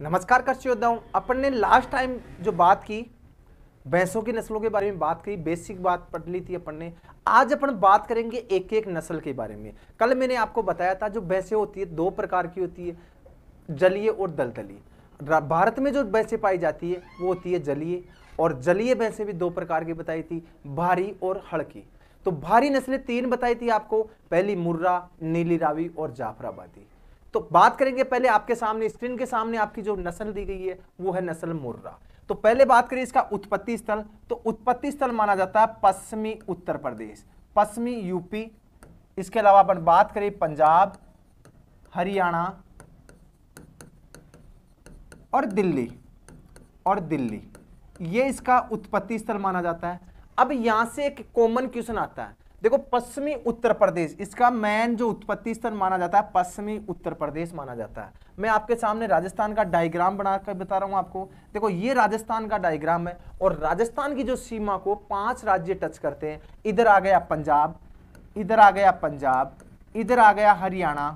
नमस्कार कृषि योद्धाओं अपन ने लास्ट टाइम जो बात की भैंसों की नस्लों के बारे में बात की बेसिक बात पढ़ ली थी अपन ने आज अपन बात करेंगे एक एक नस्ल के बारे में कल मैंने आपको बताया था जो भैंसें होती है दो प्रकार की होती है जलीय और दलदली भारत में जो भैंसें पाई जाती है वो होती है जलीय और जलीय भैंसें भी दो प्रकार की बताई थी भारी और हड़की तो भारी नस्लें तीन बताई थी आपको पहली मुर्रा नीली रावी और जाफराबादी तो बात करेंगे पहले आपके सामने स्क्रीन के सामने आपकी जो नस्ल दी गई है वो है नस्ल मुर्रा तो पहले बात करें इसका उत्पत्ति स्थल तो उत्पत्ति स्थल माना जाता है पश्चिमी उत्तर प्रदेश पश्चिमी यूपी इसके अलावा अपन बात करें पंजाब हरियाणा और दिल्ली और दिल्ली ये इसका उत्पत्ति स्थल माना जाता है अब यहां से एक कॉमन क्वेश्चन आता है देखो पश्चिमी उत्तर प्रदेश इसका मैन जो उत्पत्ति स्थल माना जाता है पश्चिमी उत्तर प्रदेश माना जाता है मैं आपके सामने राजस्थान का डायग्राम बनाकर बता रहा हूं आपको देखो ये राजस्थान का डायग्राम है और राजस्थान की जो सीमा को पांच राज्य टच करते हैं इधर आ गया पंजाब इधर आ गया पंजाब इधर आ गया हरियाणा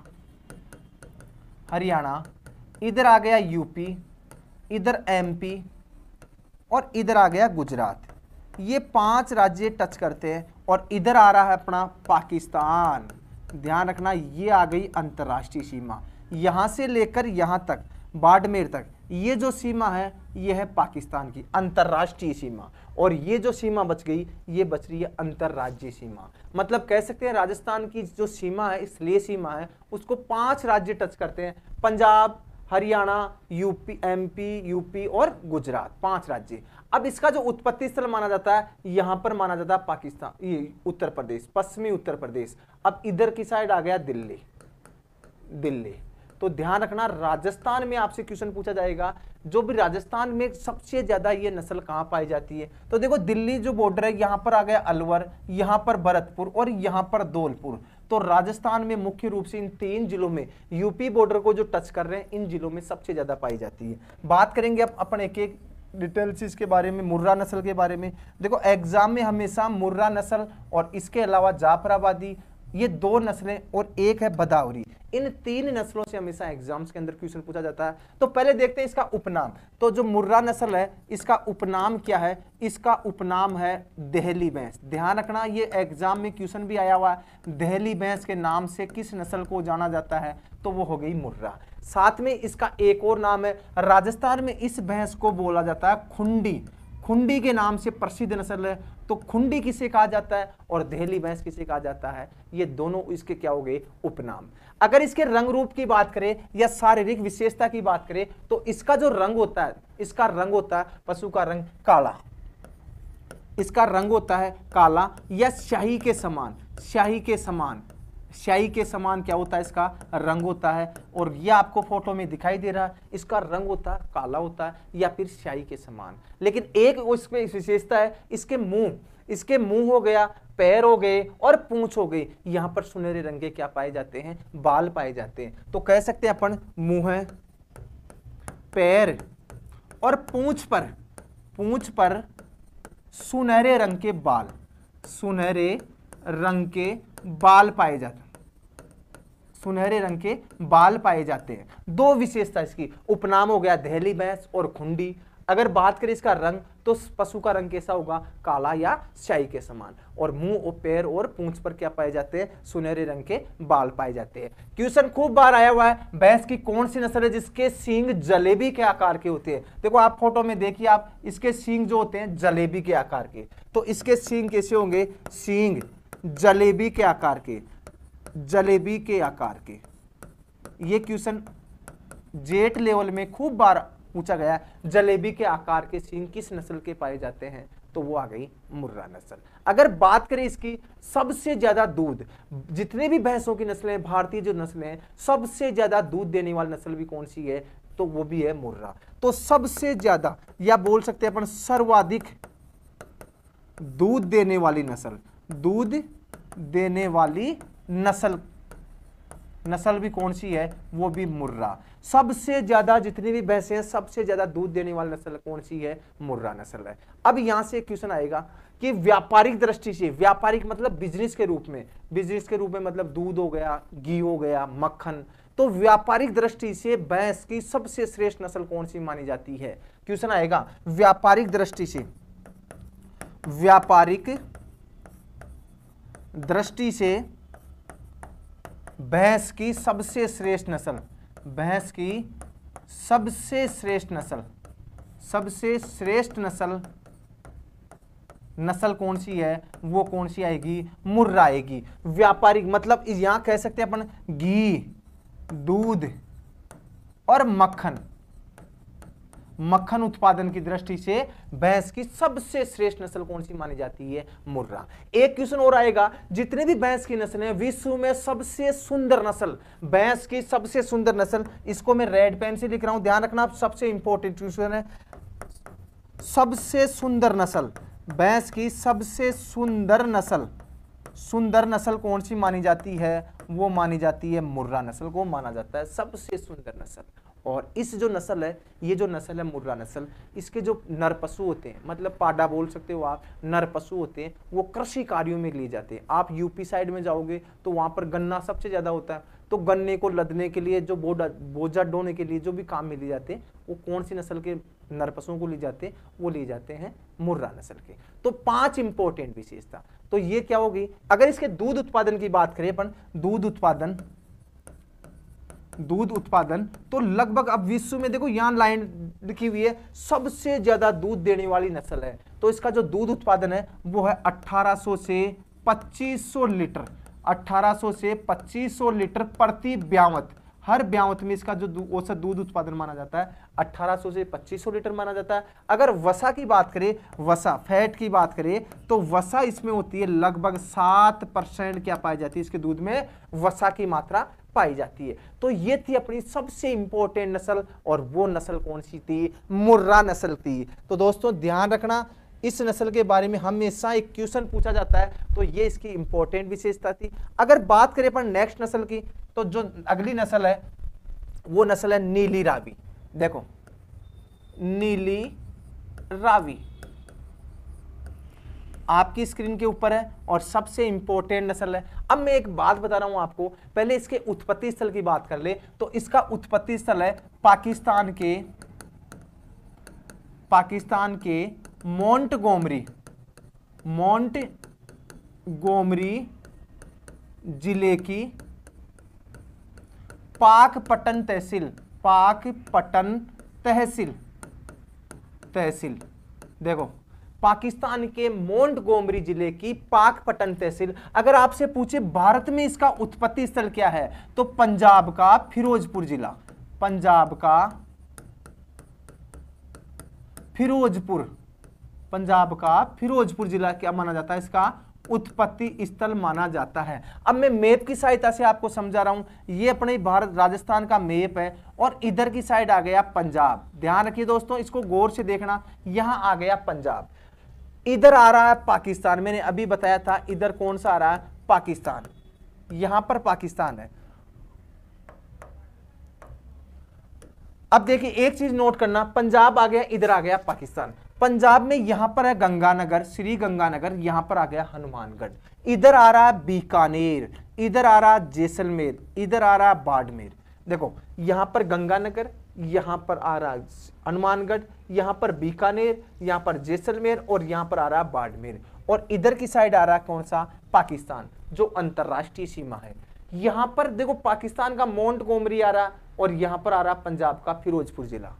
हरियाणा इधर आ गया यूपी इधर एम और इधर आ गया गुजरात ये पांच राज्य टच करते हैं और इधर आ रहा है अपना पाकिस्तान ध्यान रखना ये आ गई अंतर्राष्ट्रीय सीमा यहाँ से लेकर यहाँ तक बाड़मेर तक ये जो सीमा है ये है पाकिस्तान की अंतर्राष्ट्रीय सीमा और ये जो सीमा बच गई ये बच रही है अंतर्राज्यीय सीमा मतलब कह सकते हैं राजस्थान की जो सीमा है इसलिए सीमा है उसको पांच राज्य टच करते हैं Punjab Haryana UP MP UP और गुजरात पांच राज्य अब इसका जो उत्पत्ति स्थल माना जाता है यहां पर माना जाता है पाकिस्तान ये उत्तर प्रदेश पश्चिमी उत्तर प्रदेश अब इधर की साइड आ गया दिल्ली दिल्ली तो ध्यान रखना राजस्थान में आपसे क्वेश्चन पूछा जाएगा जो भी राजस्थान में सबसे ज्यादा ये नस्ल कहां पाई जाती है तो देखो दिल्ली जो बॉर्डर है यहां पर आ गया अलवर यहां पर भरतपुर और यहां पर धौलपुर तो राजस्थान में मुख्य रूप से इन तीन जिलों में यूपी बॉर्डर को जो टच कर रहे हैं इन जिलों में सबसे ज़्यादा पाई जाती है बात करेंगे अब अपन एक एक डिटेल्स इसके बारे में मुर्रा नस्ल के बारे में देखो एग्जाम में हमेशा मुर्रा नस्ल और इसके अलावा जाफराबादी ये दो नस्लें और एक है बदावरी इन तीन नस्लों से हमेशा एग्जाम्स के अंदर क्वेश्चन पूछा जाता है तो पहले देखते हैं इसका उपनाम तो जो मुर्रा नस्ल है इसका उपनाम क्या है इसका उपनाम है दहली भैंस ध्यान रखना ये एग्जाम में क्वेश्चन भी आया हुआ है दहली भैंस के नाम से किस नस्ल को जाना जाता है तो वो हो गई मुर्रा साथ में इसका एक और नाम है राजस्थान में इस भैंस को बोला जाता है खुंडी खुंडी के नाम से प्रसिद्ध नस्ल है तो खुंडी किसे कहा जाता है और दहली भैंस किसे कहा जाता है ये दोनों इसके क्या हो गए उपनाम अगर इसके रंग रूप की बात करें या शारीरिक विशेषता की बात करें तो इसका जो रंग होता है इसका रंग होता है पशु का रंग काला इसका रंग होता है काला या शाही के समान शाही के समान स्याही के समान क्या होता है इसका रंग होता है और ये आपको फोटो में दिखाई दे रहा है इसका रंग होता है काला होता है या फिर स्याही के समान लेकिन एक उसमें विशेषता है इसके मुंह इसके मुंह हो गया पैर हो गए और पूंछ हो गई यहाँ पर सुनहरे रंगे क्या पाए जाते हैं बाल पाए जाते हैं तो कह सकते हैं अपन मुंह है पैर और पूंछ पर पूंछ पर सुनहरे रंग के बाल सुनहरे रंग के बाल पाए जाते हैं सुनहरे रंग के बाल पाए जाते हैं दो विशेषता इसकी उपनाम हो गया दहली भैंस और खुंडी अगर बात करें इसका रंग तो पशु का रंग कैसा होगा काला या स्याही के समान और मुंह और पैर और पूंछ पर क्या पाए जाते हैं सुनहरे रंग के बाल पाए जाते हैं क्वेश्चन खूब बार आया हुआ है भैंस की कौन सी नस्ल है जिसके सींग जलेबी के आकार के होते हैं देखो आप फोटो में देखिए आप इसके सींग जो होते हैं जलेबी के आकार के तो इसके सींग कैसे होंगे सींग जलेबी के आकार के जलेबी के आकार के ये क्वेश्चन जेट लेवल में खूब बार पूछा गया जलेबी के आकार के सीन किस नस्ल के पाए जाते हैं तो वो आ गई मुर्रा नस्ल अगर बात करें इसकी सबसे ज्यादा दूध जितने भी भैंसों की नस्लें भारतीय जो नस्लें हैं सबसे ज्यादा दूध देने वाली नस्ल भी कौन सी है तो वो भी है मुर्रा तो सबसे ज्यादा या बोल सकते हैं अपन सर्वाधिक दूध देने वाली नस्ल दूध देने वाली नस्ल नस्ल भी कौन सी है वो भी मुर्रा सबसे ज़्यादा जितनी भी भैंसे हैं सबसे ज़्यादा दूध देने वाली नस्ल कौन सी है मुर्रा नस्ल है अब यहां से क्वेश्चन आएगा कि व्यापारिक दृष्टि से व्यापारिक मतलब बिजनेस के रूप में बिजनेस के रूप में मतलब दूध हो गया घी हो गया मक्खन तो व्यापारिक दृष्टि से भैंस की सबसे श्रेष्ठ नस्ल कौन सी मानी जाती है क्वेश्चन आएगा व्यापारिक दृष्टि से व्यापारिक दृष्टि से भैंस की सबसे श्रेष्ठ नस्ल भैंस की सबसे श्रेष्ठ नस्ल सबसे श्रेष्ठ नस्ल नस्ल कौन सी है वो कौन सी आएगी मुर्रा आएगी व्यापारिक मतलब यहां कह सकते हैं अपन घी दूध और मक्खन मक्खन उत्पादन की दृष्टि से भैंस की सबसे श्रेष्ठ नस्ल कौन सी मानी जाती है मुर्रा एक क्वेश्चन और आएगा जितने भी भैंस की नस्ल है विश्व में सबसे सुंदर नस्ल भैंस की सबसे सुंदर नस्ल इसको मैं रेड पेन से लिख रहा हूं ध्यान रखना आप सबसे इंपॉर्टेंट क्वेश्चन है सबसे सुंदर नस्ल भैंस की सबसे सुंदर नस्ल सुंदर नस्ल कौन सी मानी जाती है वो मानी जाती है मुर्रा नस्ल को माना जाता है सबसे सुंदर नस्ल और इस जो नस्ल है ये जो नस्ल है मुर्रा नस्ल इसके जो नर पशु होते हैं मतलब पाडा बोल सकते हो आप नर पशु होते हैं वो कृषि कार्यों में लिए जाते हैं आप यूपी साइड में जाओगे तो वहाँ पर गन्ना सबसे ज़्यादा होता है तो गन्ने को लदने के लिए जो बोडा बोझा डोने के लिए जो भी काम में लिए जाते हैं वो कौन सी नस्ल के नर पशुओं को लिए जाते हैं वो लिए जाते हैं मुर्रा नस्ल के तो पाँच इंपॉर्टेंट विशेषता तो ये क्या होगी अगर इसके दूध उत्पादन की बात करें अपन दूध उत्पादन दूध उत्पादन तो लगभग अब विश्व में देखो यहां लाइन लिखी हुई है सबसे ज्यादा दूध देने वाली नस्ल है तो इसका जो दूध उत्पादन है वो है 1800 से 2500 लीटर 1800 से 2500 लीटर प्रति ब्यावत हर ब्यावत में इसका जो औसत दूध उत्पादन माना जाता है 1800 से 2500 लीटर माना जाता है अगर वसा की बात करें वसा फैट की बात करें तो वसा इसमें होती है लगभग सात परसेंट क्या पाई जाती है इसके दूध में वसा की मात्रा पाई जाती है तो ये थी अपनी सबसे इंपॉर्टेंट नस्ल और वो नस्ल कौन सी थी मुर्रा नस्ल थी तो दोस्तों ध्यान रखना इस नस्ल के बारे में हमेशा एक क्वेश्चन पूछा जाता है तो ये इसकी इंपॉर्टेंट विशेषता थी अगर बात करें अपन नेक्स्ट नस्ल की तो जो अगली नस्ल है वो नस्ल है नीली रावी देखो नीली रावी आपकी स्क्रीन के ऊपर है और सबसे इंपॉर्टेंट नस्ल है अब मैं एक बात बता रहा हूं आपको पहले इसके उत्पत्ति स्थल की बात कर ले तो इसका उत्पत्ति स्थल है पाकिस्तान के पाकिस्तान के मोंट गोमरी मोंट गोमरी जिले की पाकपटन तहसील पाकपटन तहसील तहसील देखो पाकिस्तान के मोन्ट गोमरी जिले की पाकपटन तहसील अगर आपसे पूछे भारत में इसका उत्पत्ति स्थल क्या है तो पंजाब का फिरोजपुर जिला पंजाब का फिरोजपुर पंजाब का फिरोजपुर जिला क्या माना जाता है इसका उत्पत्ति स्थल माना जाता है अब मैं मैप की सहायता से आपको समझा रहा हूं ये अपने भारत राजस्थान का मैप है और इधर की साइड आ गया पंजाब ध्यान रखिए दोस्तों इसको गौर से देखना यहां आ गया पंजाब इधर आ रहा है पाकिस्तान मैंने अभी बताया था इधर कौन सा आ रहा है पाकिस्तान यहां पर पाकिस्तान है अब देखिए एक चीज नोट करना पंजाब आ गया इधर आ गया पाकिस्तान पंजाब में यहाँ पर है गंगानगर श्री गंगानगर यहाँ पर आ गया हनुमानगढ़ इधर आ रहा बीकानेर इधर आ रहा जैसलमेर इधर आ रहा बाड़मेर देखो यहाँ पर गंगानगर यहाँ पर आ रहा हनुमानगढ़ यहाँ पर बीकानेर यहाँ पर जैसलमेर और यहाँ पर आ रहा बाड़मेर और इधर की साइड आ रहा कौन सा पाकिस्तान जो अंतर्राष्ट्रीय सीमा है यहाँ पर देखो पाकिस्तान का माउंट कोमरी आ रहा और यहाँ पर आ रहा पंजाब का फिरोजपुर जिला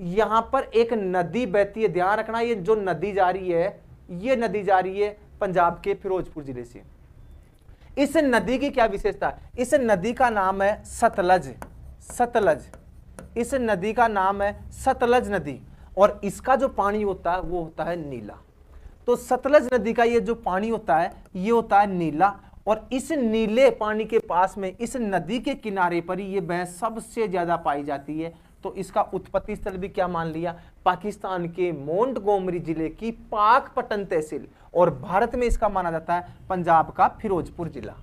यहां पर एक नदी बहती है ध्यान रखना ये जो नदी जा रही है ये नदी जा रही है पंजाब के फिरोजपुर जिले से इस नदी की क्या विशेषता इस नदी का नाम है सतलज सतलज इस नदी का नाम है सतलज नदी और इसका जो पानी होता है वो होता है नीला तो सतलज नदी का ये जो पानी होता है ये होता है नीला और इस नीले पानी के पास में इस नदी के किनारे पर ही ये बहस सबसे ज़्यादा पाई जाती है तो इसका उत्पत्ति स्थल भी क्या मान लिया पाकिस्तान के मोन्ट गोमरी जिले की पाक पटन तहसील और भारत में इसका माना जाता है पंजाब का फिरोजपुर जिला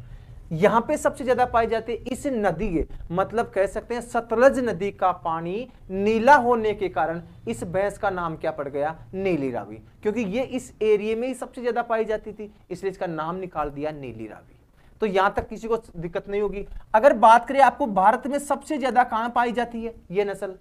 यहां पे सबसे ज्यादा पाए जाते इस नदी के मतलब कह सकते हैं सतलज नदी का पानी नीला होने के कारण इस भैंस का नाम क्या पड़ गया नीली रावी क्योंकि ये इस एरिए में ही सबसे ज्यादा पाई जाती थी इसलिए इसका नाम निकाल दिया नीली रावी तो यहां तक किसी को दिक्कत नहीं होगी अगर बात करें आपको भारत में सबसे ज्यादा कहां पाई जाती है ये नस्ल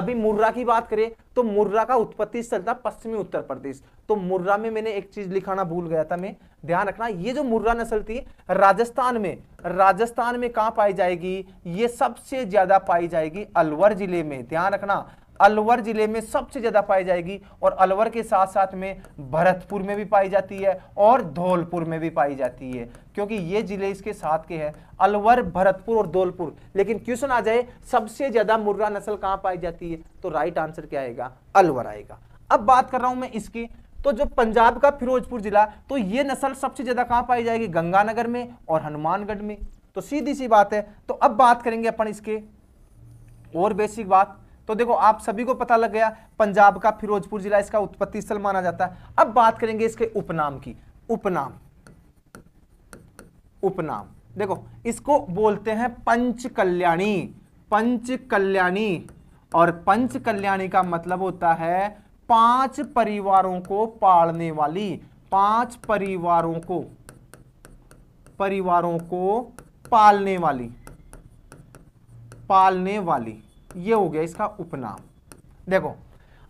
अभी मुर्रा की बात करें तो मुर्रा का उत्पत्ति स्थल था पश्चिमी उत्तर प्रदेश तो मुर्रा में मैंने एक चीज लिखाना भूल गया था मैं ध्यान रखना ये जो मुर्रा नस्ल थी राजस्थान में राजस्थान में कहाँ पाई जाएगी ये सबसे ज्यादा पाई जाएगी अलवर जिले में ध्यान रखना अलवर जिले में सबसे ज्यादा पाई जाएगी और अलवर के साथ साथ में भरतपुर में भी पाई जाती है और धौलपुर में भी पाई जाती है क्योंकि ये जिले इसके साथ के हैं अलवर भरतपुर और धौलपुर लेकिन क्वेश्चन आ जाए सबसे ज्यादा मुर्रा नस्ल कहाँ पाई जाती है तो राइट आंसर क्या आएगा अलवर आएगा अब बात कर रहा हूं मैं इसकी तो जो पंजाब का फिरोजपुर जिला तो ये नस्ल सबसे ज्यादा कहाँ पाई जाएगी गंगानगर में और हनुमानगढ़ में तो सीधी सी बात है तो अब बात करेंगे अपन इसके और बेसिक बात तो देखो आप सभी को पता लग गया पंजाब का फिरोजपुर जिला इसका उत्पत्ति स्थल माना जाता है अब बात करेंगे इसके उपनाम की उपनाम उपनाम देखो इसको बोलते हैं पंच कल्याणी पंच कल्याणी और पंच कल्याणी का मतलब होता है पांच परिवारों को पालने वाली पांच परिवारों को परिवारों को पालने वाली पालने वाली ये हो गया इसका उपनाम देखो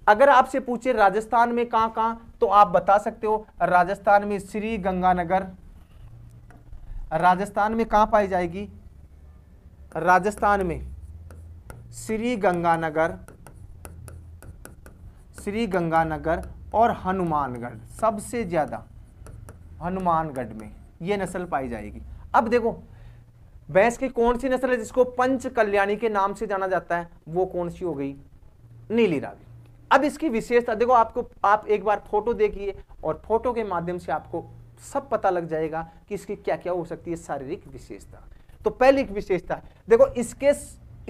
अगर आपसे पूछे राजस्थान में कहां कहां तो आप बता सकते हो राजस्थान में श्री गंगानगर राजस्थान में कहाँ पाई जाएगी राजस्थान में श्री गंगानगर श्री गंगानगर और हनुमानगढ़ सबसे ज़्यादा हनुमानगढ़ में ये नस्ल पाई जाएगी अब देखो भैंस की कौन सी नस्ल है जिसको पंच कल्याणी के नाम से जाना जाता है वो कौन सी हो गई नीली रावी अब इसकी विशेषता देखो आपको आप एक बार फोटो देखिए और फोटो के माध्यम से आपको सब पता लग जाएगा कि इसकी क्या क्या हो सकती है शारीरिक विशेषता तो पहली विशेषता देखो इसके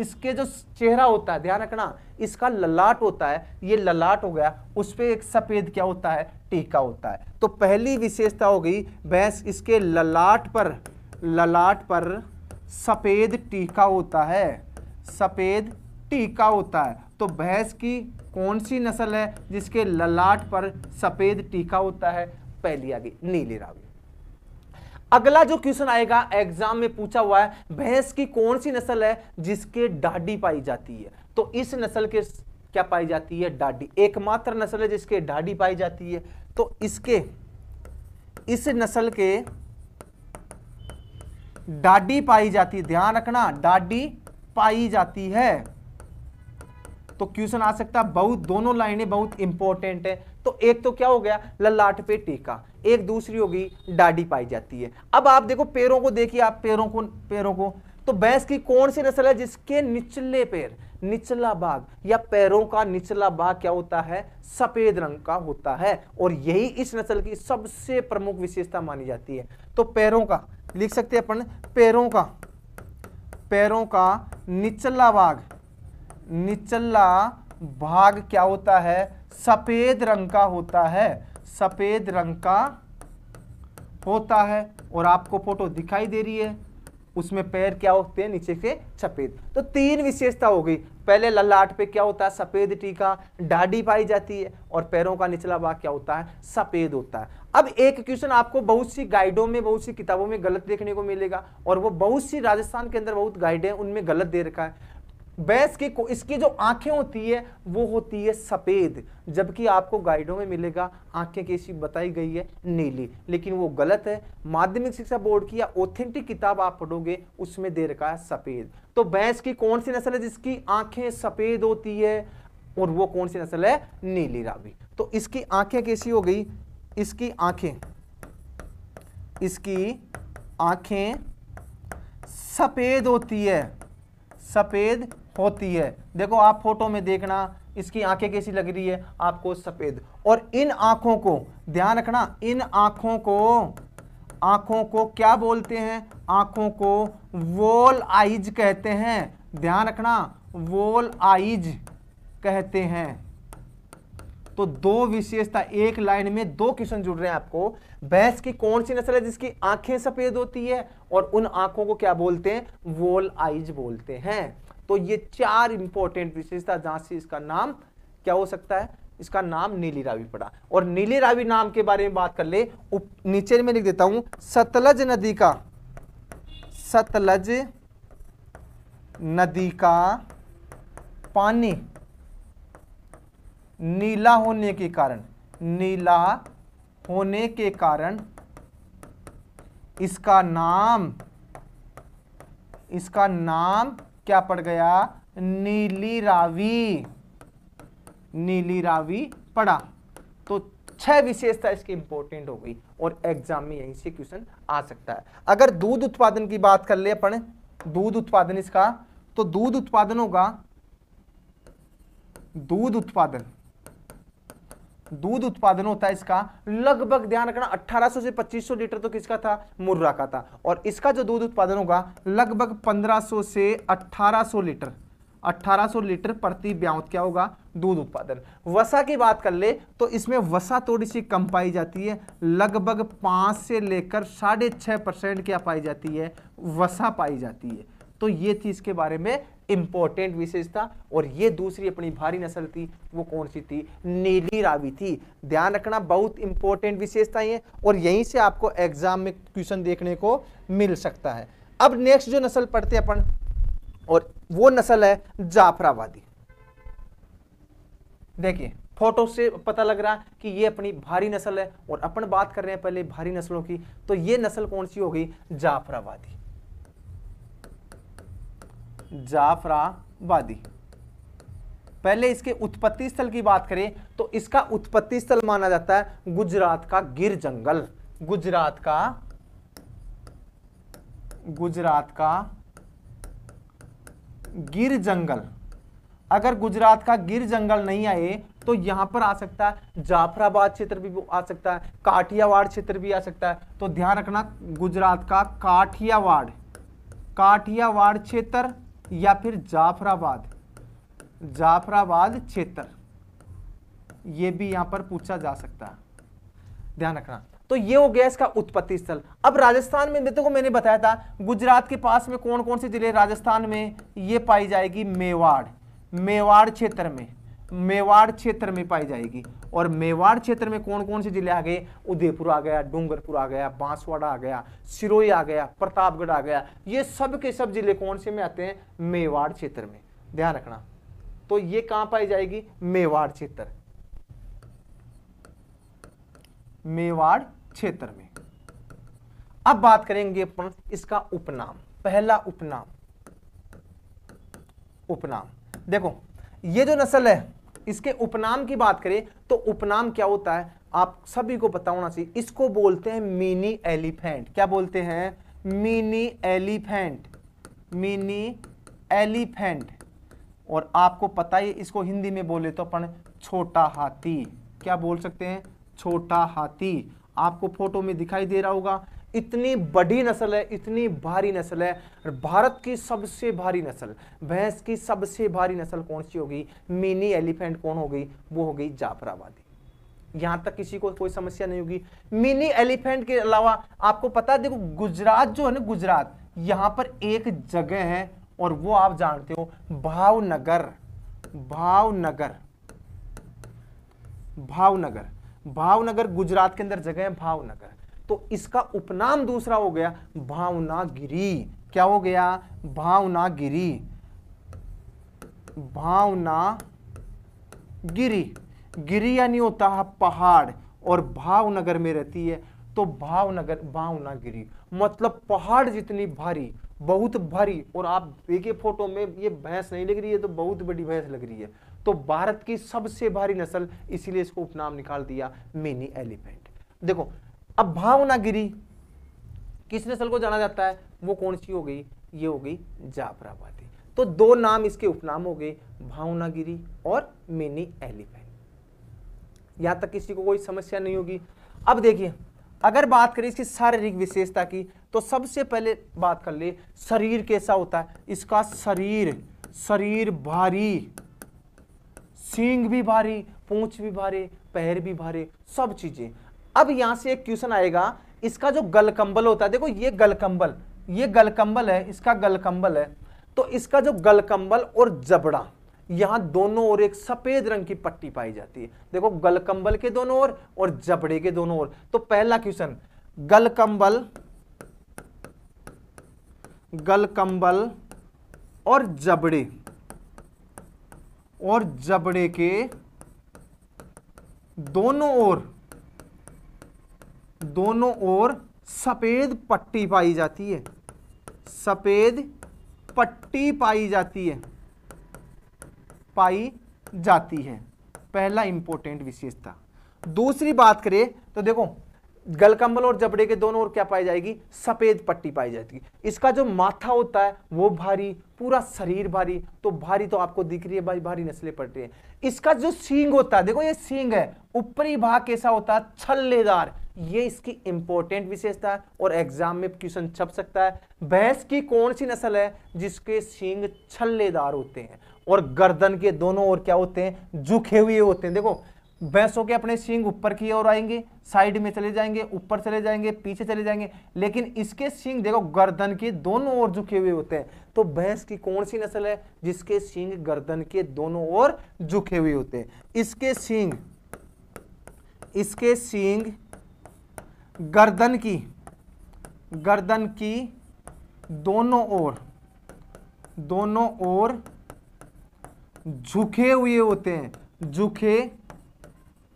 इसके जो चेहरा होता है ध्यान रखना इसका ललाट होता है ये ललाट हो गया उस पर एक सफेद क्या होता है टीका होता है तो पहली विशेषता हो गई भैंस इसके ललाट पर ललाट पर सफेद टीका होता है सफेद टीका होता है तो भैंस की कौन सी नस्ल है जिसके ललाट पर सफ़ेद टीका होता है पहली आ गई नीली रावी अगला जो क्वेश्चन आएगा एग्जाम में पूछा हुआ है भैंस की कौन सी नस्ल है जिसके डाडी पाई जाती है तो इस नस्ल के क्या पाई जाती है डाडी एकमात्र नस्ल है जिसके डाडी पाई जाती है तो इसके इस नस्ल के डाडी पाई जाती है ध्यान रखना डाडी पाई जाती है तो क्वेश्चन आ सकता है बहुत दोनों लाइनें बहुत इंपॉर्टेंट है तो एक तो क्या हो गया ललाट पे टीका एक दूसरी होगी डाडी पाई जाती है अब आप देखो पैरों को देखिए आप पैरों को पैरों को तो भैंस की कौन सी नस्ल है जिसके निचले पैर निचला भाग या पैरों का निचला भाग क्या होता है सफेद रंग का होता है और यही इस नस्ल की सबसे प्रमुख विशेषता मानी जाती है तो पैरों का लिख सकते हैं अपन पैरों का पैरों का निचला भाग निचला भाग क्या होता है सफ़ेद रंग का होता है सफ़ेद रंग का होता है और आपको फोटो दिखाई दे रही है उसमें पैर क्या होते हैं नीचे से सफ़ेद तो तीन विशेषता हो गई पहले ललाट पे क्या होता है सफ़ेद टीका डाढ़ी पाई जाती है और पैरों का निचला भाग क्या होता है सफ़ेद होता है अब एक क्वेश्चन आपको बहुत सी गाइडों में बहुत सी किताबों में गलत देखने को मिलेगा और वो बहुत सी राजस्थान के अंदर बहुत गाइड है उनमें गलत दे रखा है बैस की इसकी जो आंखें होती है वो होती है सफ़ेद जबकि आपको गाइडों में मिलेगा आंखें कैसी बताई गई है नीली लेकिन वो गलत है माध्यमिक शिक्षा बोर्ड की या ऑथेंटिक किताब आप पढ़ोगे उसमें दे रखा है सफ़ेद तो बैंस की कौन सी नस्ल है जिसकी आंखें सफ़ेद होती है और वो कौन सी नस्ल है नीली रावी तो इसकी आंखें कैसी हो गई इसकी आंखें इसकी आंखें सफ़ेद होती है सफ़ेद होती है देखो आप फोटो में देखना इसकी आंखें कैसी लग रही है आपको सफेद और इन आंखों को ध्यान रखना इन आंखों को आंखों को क्या बोलते हैं आंखों को वोल आइज कहते हैं ध्यान रखना वोल आइज कहते हैं तो दो विशेषता एक लाइन में दो क्वेश्चन जुड़ रहे हैं आपको भैंस की कौन सी नस्ल है जिसकी आंखें सफेद होती है और उन आंखों को क्या बोलते हैं वोल आइज बोलते हैं तो ये चार इंपॉर्टेंट विशेषता जहां से इसका नाम क्या हो सकता है इसका नाम नीली रावी पड़ा और नीली रावी नाम के बारे में बात कर ले उप, नीचे में लिख देता हूं सतलज नदी का सतलज नदी का पानी नीला होने के कारण नीला होने के कारण इसका नाम इसका नाम क्या पड़ गया नीली रावी नीली रावी पड़ा तो छह विशेषता इसकी इंपॉर्टेंट हो गई और एग्जाम में यहीं से क्वेश्चन आ सकता है अगर दूध उत्पादन की बात कर ले अपन दूध उत्पादन इसका तो दूध उत्पादन होगा दूध उत्पादन दूध उत्पादन होता है इसका लगभग ध्यान रखना 1800 से 2500 लीटर तो किसका था मुर्रा का था और इसका जो दूध उत्पादन होगा लगभग 1500 से 1800 लीटर 1800 लीटर प्रति ब्यावत क्या होगा दूध उत्पादन वसा की बात कर ले तो इसमें वसा थोड़ी सी कम पाई जाती है लगभग पाँच से लेकर साढ़े परसेंट क्या पाई जाती है वसा पाई जाती है तो ये थी इसके बारे में इंपॉर्टेंट विशेषता और ये दूसरी अपनी भारी नस्ल थी वो कौन सी थी नीली रावी थी ध्यान रखना बहुत इंपॉर्टेंट विशेषता है और यहीं से आपको एग्जाम में क्वेश्चन देखने को मिल सकता है अब नेक्स्ट जो नस्ल पढ़ते अपन और वो नस्ल है जाफरावादी देखिए फोटो से पता लग रहा कि ये अपनी भारी नस्ल है और अपन बात कर रहे हैं पहले भारी नस्लों की तो ये नस्ल कौन सी होगी जाफराबादी जाफराबादी पहले इसके उत्पत्ति स्थल की बात करें तो इसका उत्पत्ति स्थल माना जाता है गुजरात का गिर जंगल गुजरात का गुजरात का गिर जंगल अगर गुजरात का गिर जंगल नहीं आए तो यहां पर आ सकता है जाफराबाद क्षेत्र भी आ सकता है काठियावाड़ क्षेत्र भी आ सकता है तो ध्यान रखना गुजरात का काठियावाड़ काठियावाड़ क्षेत्र या फिर जाफराबाद जाफराबाद क्षेत्र ये भी यहां पर पूछा जा सकता है ध्यान रखना तो ये हो गया इसका उत्पत्ति स्थल अब राजस्थान में देखो मैंने बताया था गुजरात के पास में कौन कौन से जिले राजस्थान में ये पाई जाएगी मेवाड़ मेवाड़ क्षेत्र में मेवाड़ क्षेत्र में पाई जाएगी और मेवाड़ क्षेत्र में कौन कौन से जिले आ गए उदयपुर आ गया डूंगरपुर आ गया बांसवाड़ा आ गया सिरोई आ गया प्रतापगढ़ आ गया ये सब के सब जिले कौन से में आते हैं मेवाड़ क्षेत्र में ध्यान रखना तो ये कहां पाई जाएगी मेवाड़ क्षेत्र मेवाड़ क्षेत्र में अब बात करेंगे अपन इसका उपनाम पहला उपनाम उपनाम देखो ये जो नस्ल है इसके उपनाम की बात करें तो उपनाम क्या होता है आप सभी को पता होना चाहिए इसको बोलते हैं मिनी एलिफेंट क्या बोलते हैं मिनी एलिफेंट मिनी एलिफेंट और आपको पता ही इसको हिंदी में बोले तो अपन छोटा हाथी क्या बोल सकते हैं छोटा हाथी आपको फोटो में दिखाई दे रहा होगा इतनी बड़ी नस्ल है इतनी भारी नस्ल है और भारत की सबसे भारी नस्ल भैंस की सबसे भारी नस्ल कौन सी होगी मिनी एलिफेंट कौन हो गई वो हो गई जाफराबादी यहां तक किसी को कोई समस्या नहीं होगी मिनी एलिफेंट के अलावा आपको पता है देखो गुजरात जो है ना गुजरात यहां पर एक जगह है और वो आप जानते हो भावनगर भावनगर भावनगर भावनगर गुजरात के अंदर जगह है भावनगर तो इसका उपनाम दूसरा हो गया भावनागिरी क्या हो गया भावनागिरी भावना गिरी गिरी यानी होता है पहाड़ और भावनगर में रहती है तो भावनगर भावनागिरी मतलब पहाड़ जितनी भारी बहुत भारी और आप देखिए फोटो में ये भैंस नहीं लग रही है तो बहुत बड़ी भैंस लग रही है तो भारत की सबसे भारी नस्ल इसीलिए इसको उपनाम निकाल दिया मिनी एलिफेंट देखो अब भावनागिरी किस नस्ल को जाना जाता है वो कौन सी हो गई ये हो गई जाफराबादी तो दो नाम इसके उपनाम हो गए भावनागिरी और मिनी एलिफेंट यहां तक किसी को कोई समस्या नहीं होगी अब देखिए अगर बात करें इसकी शारीरिक विशेषता की तो सबसे पहले बात कर ले शरीर कैसा होता है इसका शरीर शरीर भारी सींग भी भारी पूंछ भी भारी पैर भी भारी सब चीजें अब यहां से एक क्वेश्चन आएगा इसका जो गलकंबल होता है देखो ये गलकंबल ये गलकंबल है इसका गलकंबल है तो इसका जो गलकंबल और जबड़ा यहां दोनों ओर एक सफेद रंग की पट्टी पाई जाती है देखो गलकंबल के दोनों ओर और जबड़े के दोनों ओर तो पहला क्वेश्चन गलकंबल गलकंबल और जबड़े और जबड़े के दोनों ओर दोनों ओर सफ़ेद पट्टी पाई जाती है सफ़ेद पट्टी पाई जाती है पाई जाती है पहला इंपॉर्टेंट विशेषता दूसरी बात करें तो देखो गलकम्बल और जबड़े के दोनों ओर क्या पाई जाएगी सफेद पट्टी पाई जाएगी इसका जो माथा होता है वो भारी पूरा शरीर भारी तो भारी तो आपको दिख रही है भाई भारी नस्लें पड़ रही है इसका जो सींग होता है देखो ये सींग है ऊपरी भाग कैसा होता है छल्लेदार ये इसकी इंपॉर्टेंट विशेषता है और एग्जाम में क्वेश्चन छप सकता है भैंस की कौन सी नस्ल है जिसके सींग छल्लेदार होते हैं और गर्दन के दोनों ओर क्या होते हैं झुके हुए होते हैं देखो भैंसों के अपने सिंग ऊपर की ओर आएंगे साइड में चले जाएंगे ऊपर चले जाएंगे पीछे चले जाएंगे लेकिन इसके सिंग देखो गर्दन के दोनों ओर झुके हुए होते हैं तो भैंस की कौन सी नस्ल है जिसके सिंग गर्दन के दोनों ओर झुके हुए होते हैं इसके सिंग इसके सिंग गर्दन की गर्दन की दोनों ओर दोनों ओर झुके हुए होते हैं झुके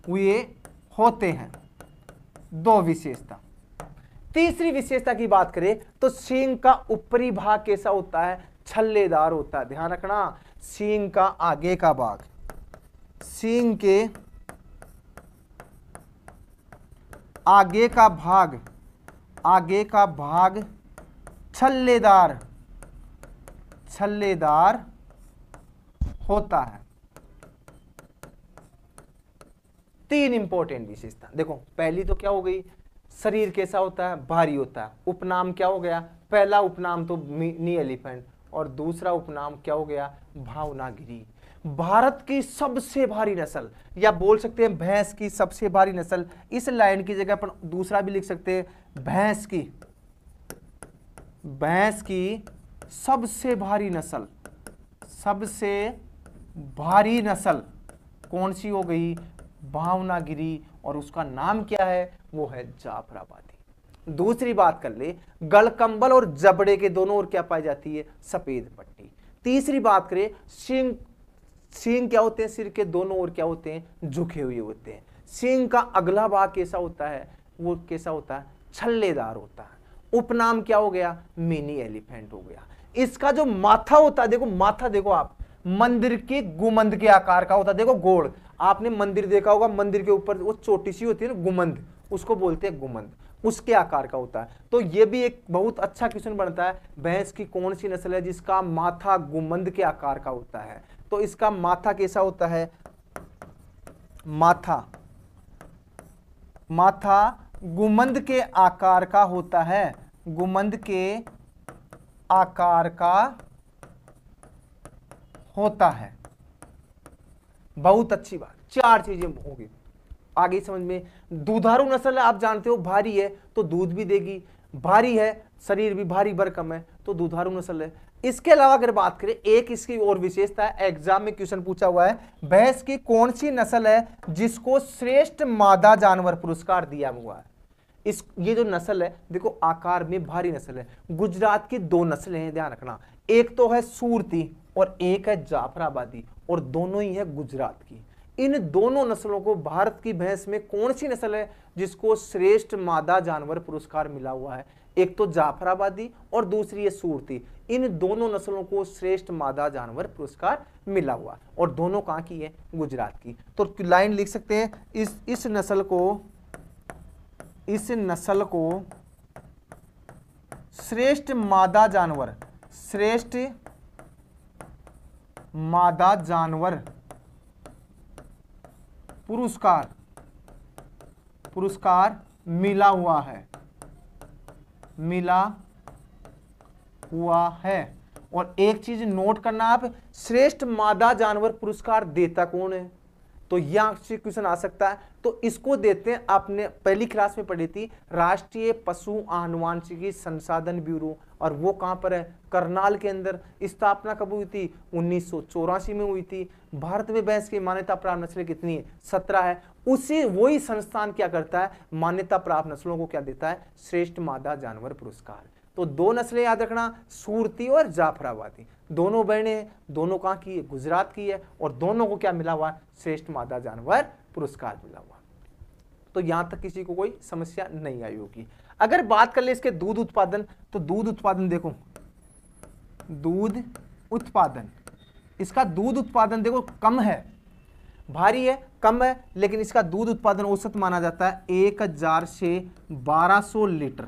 हुए होते हैं दो विशेषता तीसरी विशेषता की बात करें तो सींग का ऊपरी भाग कैसा होता है छल्लेदार होता है ध्यान रखना सींग का आगे का भाग सींग के आगे का भाग आगे का भाग छल्लेदार छल्लेदार होता है तीन इंपॉर्टेंट विशेषता देखो पहली तो क्या हो गई शरीर कैसा होता है भारी होता है उपनाम क्या हो गया पहला उपनाम तो मिनी एलिफेंट और दूसरा उपनाम क्या हो गया भावनागिरी भारत की सबसे भारी नस्ल या बोल सकते हैं भैंस की सबसे भारी नस्ल इस लाइन की जगह अपन दूसरा भी लिख सकते हैं भैंस की भैंस की सबसे भारी नस्ल सबसे भारी नस्ल कौन सी हो गई भावनागिरी और उसका नाम क्या है वो है जाफराबादी दूसरी बात कर ले गलकंबल और जबड़े के दोनों ओर क्या पाई जाती है सफेद पट्टी तीसरी बात करें सिंह सिंह क्या होते हैं सिर के दोनों ओर क्या होते हैं झुके हुए होते हैं सिंह का अगला भाग कैसा होता है वो कैसा होता है छल्लेदार होता है उपनाम क्या हो गया मिनी एलिफेंट हो गया इसका जो माथा होता है देखो माथा देखो आप मंदिर के गुमंद के आकार का होता है देखो गोड़ आपने मंदिर देखा होगा मंदिर के ऊपर वो छोटी सी होती है ना गुमंद उसको बोलते हैं गुमंद उसके आकार का होता है तो ये भी एक बहुत अच्छा क्वेश्चन बनता है भैंस की कौन सी नस्ल है जिसका माथा गुमंद के आकार का होता है तो इसका माथा कैसा होता है माथा माथा गुमंद के आकार का होता है गुमंद के आकार का होता है बहुत अच्छी बात चार चीजें होगी आगे समझ में दूधारू नस्ल आप जानते हो भारी है तो दूध भी देगी भारी है शरीर भी भारी कम है तो दूधारू नस्ल है इसके अलावा अगर बात करें एक इसकी और विशेषता है एग्जाम में क्वेश्चन पूछा हुआ है भैंस की कौन सी नस्ल है जिसको श्रेष्ठ मादा जानवर पुरस्कार दिया हुआ है इस ये जो नस्ल है देखो आकार में भारी नस्ल है गुजरात की दो नस्लें हैं ध्यान रखना एक तो है सूरती और एक है जाफराबादी और दोनों ही है गुजरात की इन दोनों नस्लों को भारत की भैंस में कौन सी नस्ल है जिसको श्रेष्ठ मादा जानवर पुरस्कार मिला हुआ है एक तो जाफराबादी और दूसरी है सूरती इन दोनों नस्लों को श्रेष्ठ मादा जानवर पुरस्कार मिला हुआ और दोनों कहां की है गुजरात की तो लाइन लिख सकते हैं इस इस नस्ल को इस नस्ल को श्रेष्ठ मादा जानवर श्रेष्ठ मादा जानवर पुरस्कार पुरस्कार मिला हुआ है मिला हुआ है और एक चीज नोट करना आप श्रेष्ठ मादा जानवर पुरस्कार देता कौन है तो यह आपसे क्वेश्चन आ सकता है तो इसको देते हैं आपने पहली क्लास में पढ़ी थी राष्ट्रीय पशु आनुवांशिकी संसाधन ब्यूरो और वो कहां पर है करनाल के अंदर स्थापना कब हुई थी उन्नीस में हुई थी भारत में बहस की मान्यता प्राप्त नस्लें कितनी है सत्रह है उसी वही संस्थान क्या करता है मान्यता प्राप्त नस्लों को क्या देता है श्रेष्ठ मादा जानवर पुरस्कार तो दो नस्लें याद रखना सूरती और जाफराबादी दोनों बहने दोनों कहाँ की है गुजरात की है और दोनों को क्या मिला हुआ है श्रेष्ठ मादा जानवर पुरस्कार मिला हुआ तो यहाँ तक किसी को कोई समस्या नहीं आई होगी अगर बात कर ले इसके दूध उत्पादन तो दूध उत्पादन देखो दूध उत्पादन इसका दूध उत्पादन देखो कम है भारी है कम है लेकिन इसका दूध उत्पादन औसत माना जाता है एक हजार से बारह सौ लीटर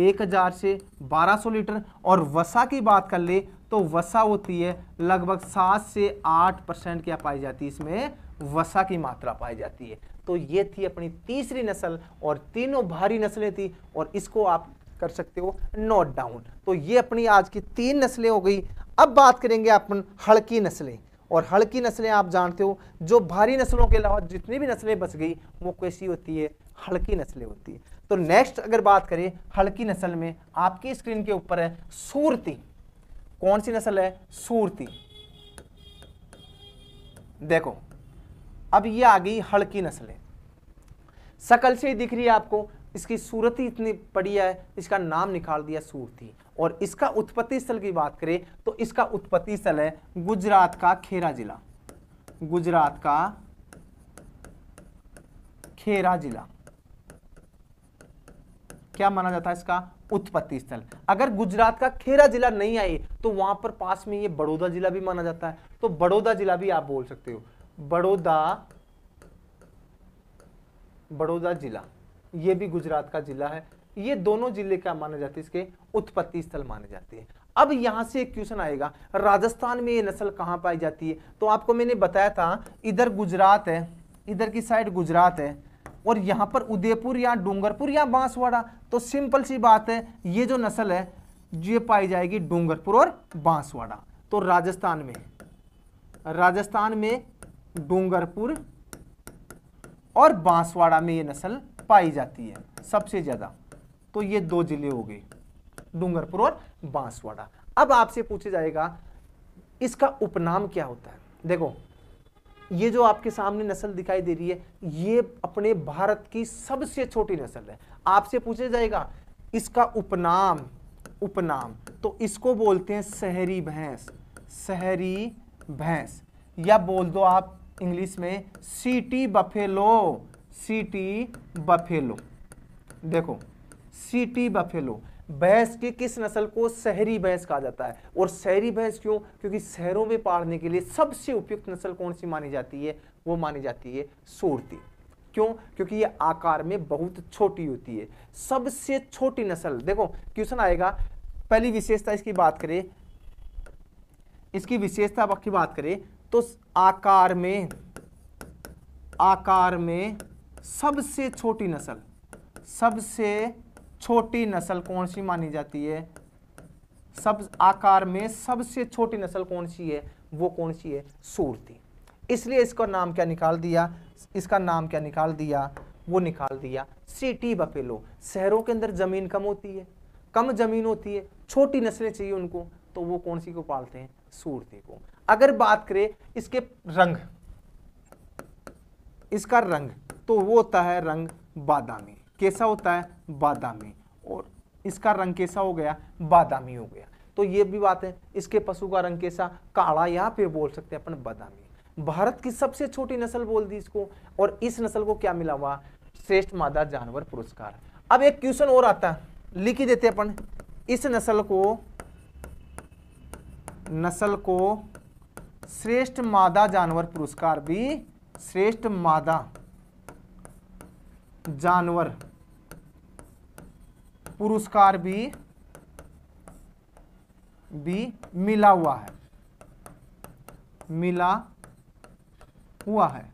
एक हजार से बारह सौ लीटर और वसा की बात कर ले तो वसा होती है लगभग सात से आठ परसेंट क्या पाई जाती है इसमें वसा की मात्रा पाई जाती है तो ये थी अपनी तीसरी नस्ल और तीनों भारी नस्लें थी और इसको आप कर सकते हो नोट डाउन तो ये अपनी आज की तीन नस्लें हो गई अब बात करेंगे अपन हड़की नस्लें और हड़की नस्लें आप जानते हो जो भारी नस्लों के अलावा जितनी भी नस्लें बच गई वो कैसी होती है हल्की नस्लें होती है तो नेक्स्ट अगर बात करें हल्की नस्ल में आपकी स्क्रीन के ऊपर है सूरती कौन सी नस्ल है सूरती देखो अब ये आ गई हड़की नस्ल है से ही दिख रही है आपको इसकी सूरत ही इतनी पड़ी है इसका नाम निकाल दिया सूरती और इसका उत्पत्ति स्थल की बात करें तो इसका उत्पत्ति स्थल है गुजरात का खेरा जिला गुजरात का खेरा जिला क्या माना जाता है इसका उत्पत्ति स्थल अगर गुजरात का खेरा जिला नहीं आए तो वहां पर पास में ये बड़ौदा जिला भी माना जाता है तो बड़ौदा जिला भी आप बोल सकते हो बड़ौदा बड़ौदा जिला ये भी गुजरात का जिला है ये दोनों जिले का माना जाते हैं इसके उत्पत्ति स्थल माने जाते हैं अब यहां से एक क्वेश्चन आएगा राजस्थान में ये नस्ल कहां पाई जाती है तो आपको मैंने बताया था इधर गुजरात है इधर की साइड गुजरात है और यहाँ पर उदयपुर या डूंगरपुर या बांसवाड़ा तो सिंपल सी बात है ये जो नस्ल है ये पाई जाएगी डूंगरपुर और बांसवाड़ा तो राजस्थान में राजस्थान में डूंगरपुर और बांसवाड़ा में ये नस्ल पाई जाती है सबसे ज़्यादा तो ये दो जिले हो गए डूंगरपुर और बांसवाड़ा अब आपसे पूछा जाएगा इसका उपनाम क्या होता है देखो ये जो आपके सामने नस्ल दिखाई दे रही है ये अपने भारत की सबसे छोटी नस्ल है आपसे पूछा जाएगा इसका उपनाम उपनाम तो इसको बोलते हैं सहरी भैंस सहरी भैंस या बोल दो आप इंग्लिश में सीटी बफेलो सीटी बफेलो देखो सीटी बफेलो भैंस की किस नस्ल को शहरी भैंस कहा जाता है और शहरी भैंस क्यों क्योंकि शहरों में पालने के लिए सबसे उपयुक्त नस्ल कौन सी मानी जाती है वो मानी जाती है सूरती क्यों क्योंकि ये आकार में बहुत छोटी होती है सबसे छोटी नस्ल देखो क्वेश्चन आएगा पहली विशेषता इसकी बात करें इसकी विशेषता की बात करें तो आकार में आकार में सबसे छोटी नस्ल सबसे छोटी नस्ल कौन सी मानी जाती है सब आकार में सबसे छोटी नस्ल कौन सी है वो कौन सी है सूरती इसलिए इसका नाम क्या निकाल दिया इसका नाम क्या निकाल दिया वो निकाल दिया सिटी बफेलो शहरों के अंदर ज़मीन कम होती है कम ज़मीन होती है छोटी नस्लें चाहिए उनको तो वो कौन सी को पालते हैं सूरती को अगर बात करें इसके रंग इसका रंग तो वो होता है रंग बादामी कैसा होता है बादामी और इसका रंग कैसा हो गया बादामी हो गया तो ये भी बात है इसके पशु का रंग कैसा काला या फिर बोल सकते हैं अपन बादामी भारत की सबसे छोटी नस्ल बोल दी इसको और इस नस्ल को क्या मिला हुआ श्रेष्ठ मादा जानवर पुरस्कार अब एक क्वेश्चन और आता है लिख ही देते अपन इस नस्ल को नस्ल को श्रेष्ठ मादा जानवर पुरस्कार भी श्रेष्ठ मादा जानवर पुरस्कार भी भी मिला हुआ है मिला हुआ है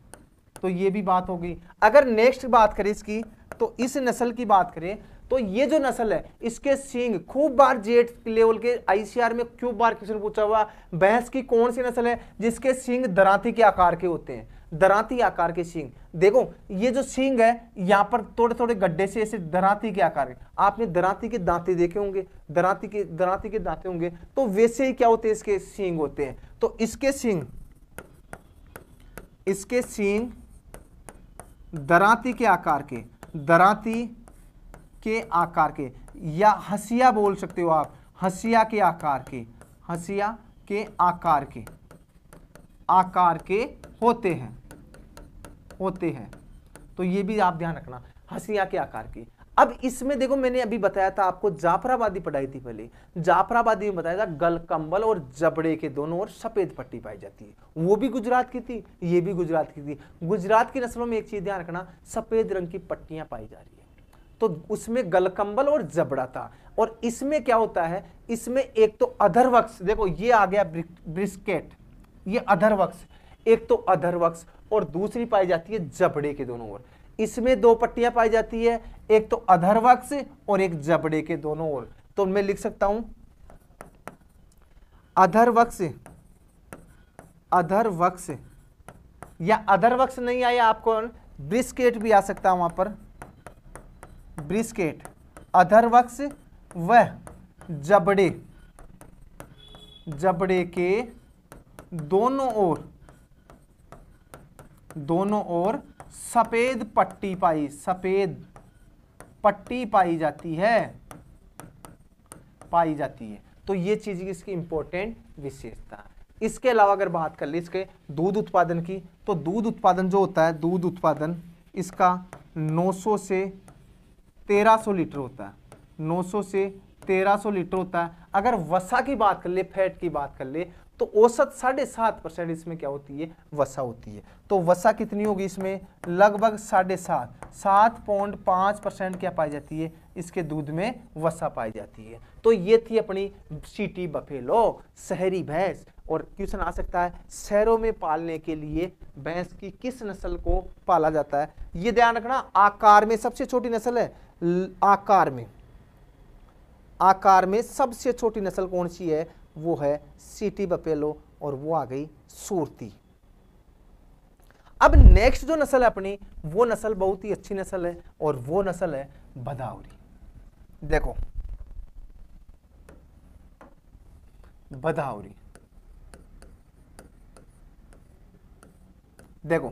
तो ये भी बात हो गई अगर नेक्स्ट बात करें इसकी तो इस नस्ल की बात करें तो ये जो नस्ल है इसके सींग खूब बार जेट लेवल के आईसीआर में खूब बार क्वेश्चन पूछा हुआ बहस की कौन सी नस्ल है जिसके सींग दराती के आकार के होते हैं दराती आकार के सींग देखो ये जो सींग है यहाँ पर थोड़े थोड़े गड्ढे से ऐसे दराती के आकार के आपने दराती के दांते देखे होंगे दराती के दराती के दांते होंगे तो वैसे ही क्या होते हैं इसके सींग होते हैं तो इसके सींग इसके सींग दराती के आकार के दराती के आकार के या हसिया बोल सकते हो आप हसिया के आकार के हसिया के आकार के आकार के होते हैं होते हैं तो ये भी आप ध्यान रखना हसिया के आकार की अब इसमें देखो मैंने अभी बताया था आपको जाफराबादी पढ़ाई थी पहले जाफराबादी में बताया था गल कंबल और जबड़े के दोनों ओर सफेद पट्टी पाई जाती है वो भी गुजरात की थी ये भी गुजरात की थी गुजरात की नस्लों में एक चीज ध्यान रखना सफेद रंग की पट्टियां पाई जा रही है तो उसमें गलकंबल और जबड़ा था और इसमें क्या होता है इसमें एक तो अधरवक्स देखो ये आ गया ब्रिस्केट ये अधरवक्स एक तो अधरवक्स और दूसरी पाई जाती है जबड़े के दोनों ओर इसमें दो पट्टियां पाई जाती है एक तो वक्स और एक जबड़े के दोनों ओर तो मैं लिख सकता हूं अधर वक्स या वक्स नहीं आया आपको ब्रिस्केट भी आ सकता है वहां पर ब्रिस्केट वक्स वह जबड़े जबड़े के दोनों ओर दोनों ओर सफ़ेद पट्टी पाई सफ़ेद पट्टी पाई जाती है पाई जाती है तो ये चीज़ इसकी इंपॉर्टेंट विशेषता इसके अलावा अगर बात कर ली इसके दूध उत्पादन की तो दूध उत्पादन जो होता है दूध उत्पादन इसका 900 से 1300 लीटर होता है 900 से 1300 लीटर होता है अगर वसा की बात कर ले फैट की बात कर ले तो औसत साढ़े सात परसेंट इसमें क्या होती है वसा होती है तो वसा कितनी होगी इसमें लगभग साढ़े सात सात पॉइंट पांच परसेंट क्या पाई जाती है इसके दूध में वसा पाई जाती है तो ये थी अपनी सीटी बफेलो शहरी भैंस और क्वेश्चन आ सकता है शहरों में पालने के लिए भैंस की किस नस्ल को पाला जाता है ये ध्यान रखना आकार में सबसे छोटी नस्ल है आकार में आकार में सबसे छोटी नस्ल कौन सी है वो है सिटी बपेलो और वो आ गई सूरती अब नेक्स्ट जो नस्ल है अपनी वो नस्ल बहुत ही अच्छी नस्ल है और वो नस्ल है बदावरी देखो बदावरी देखो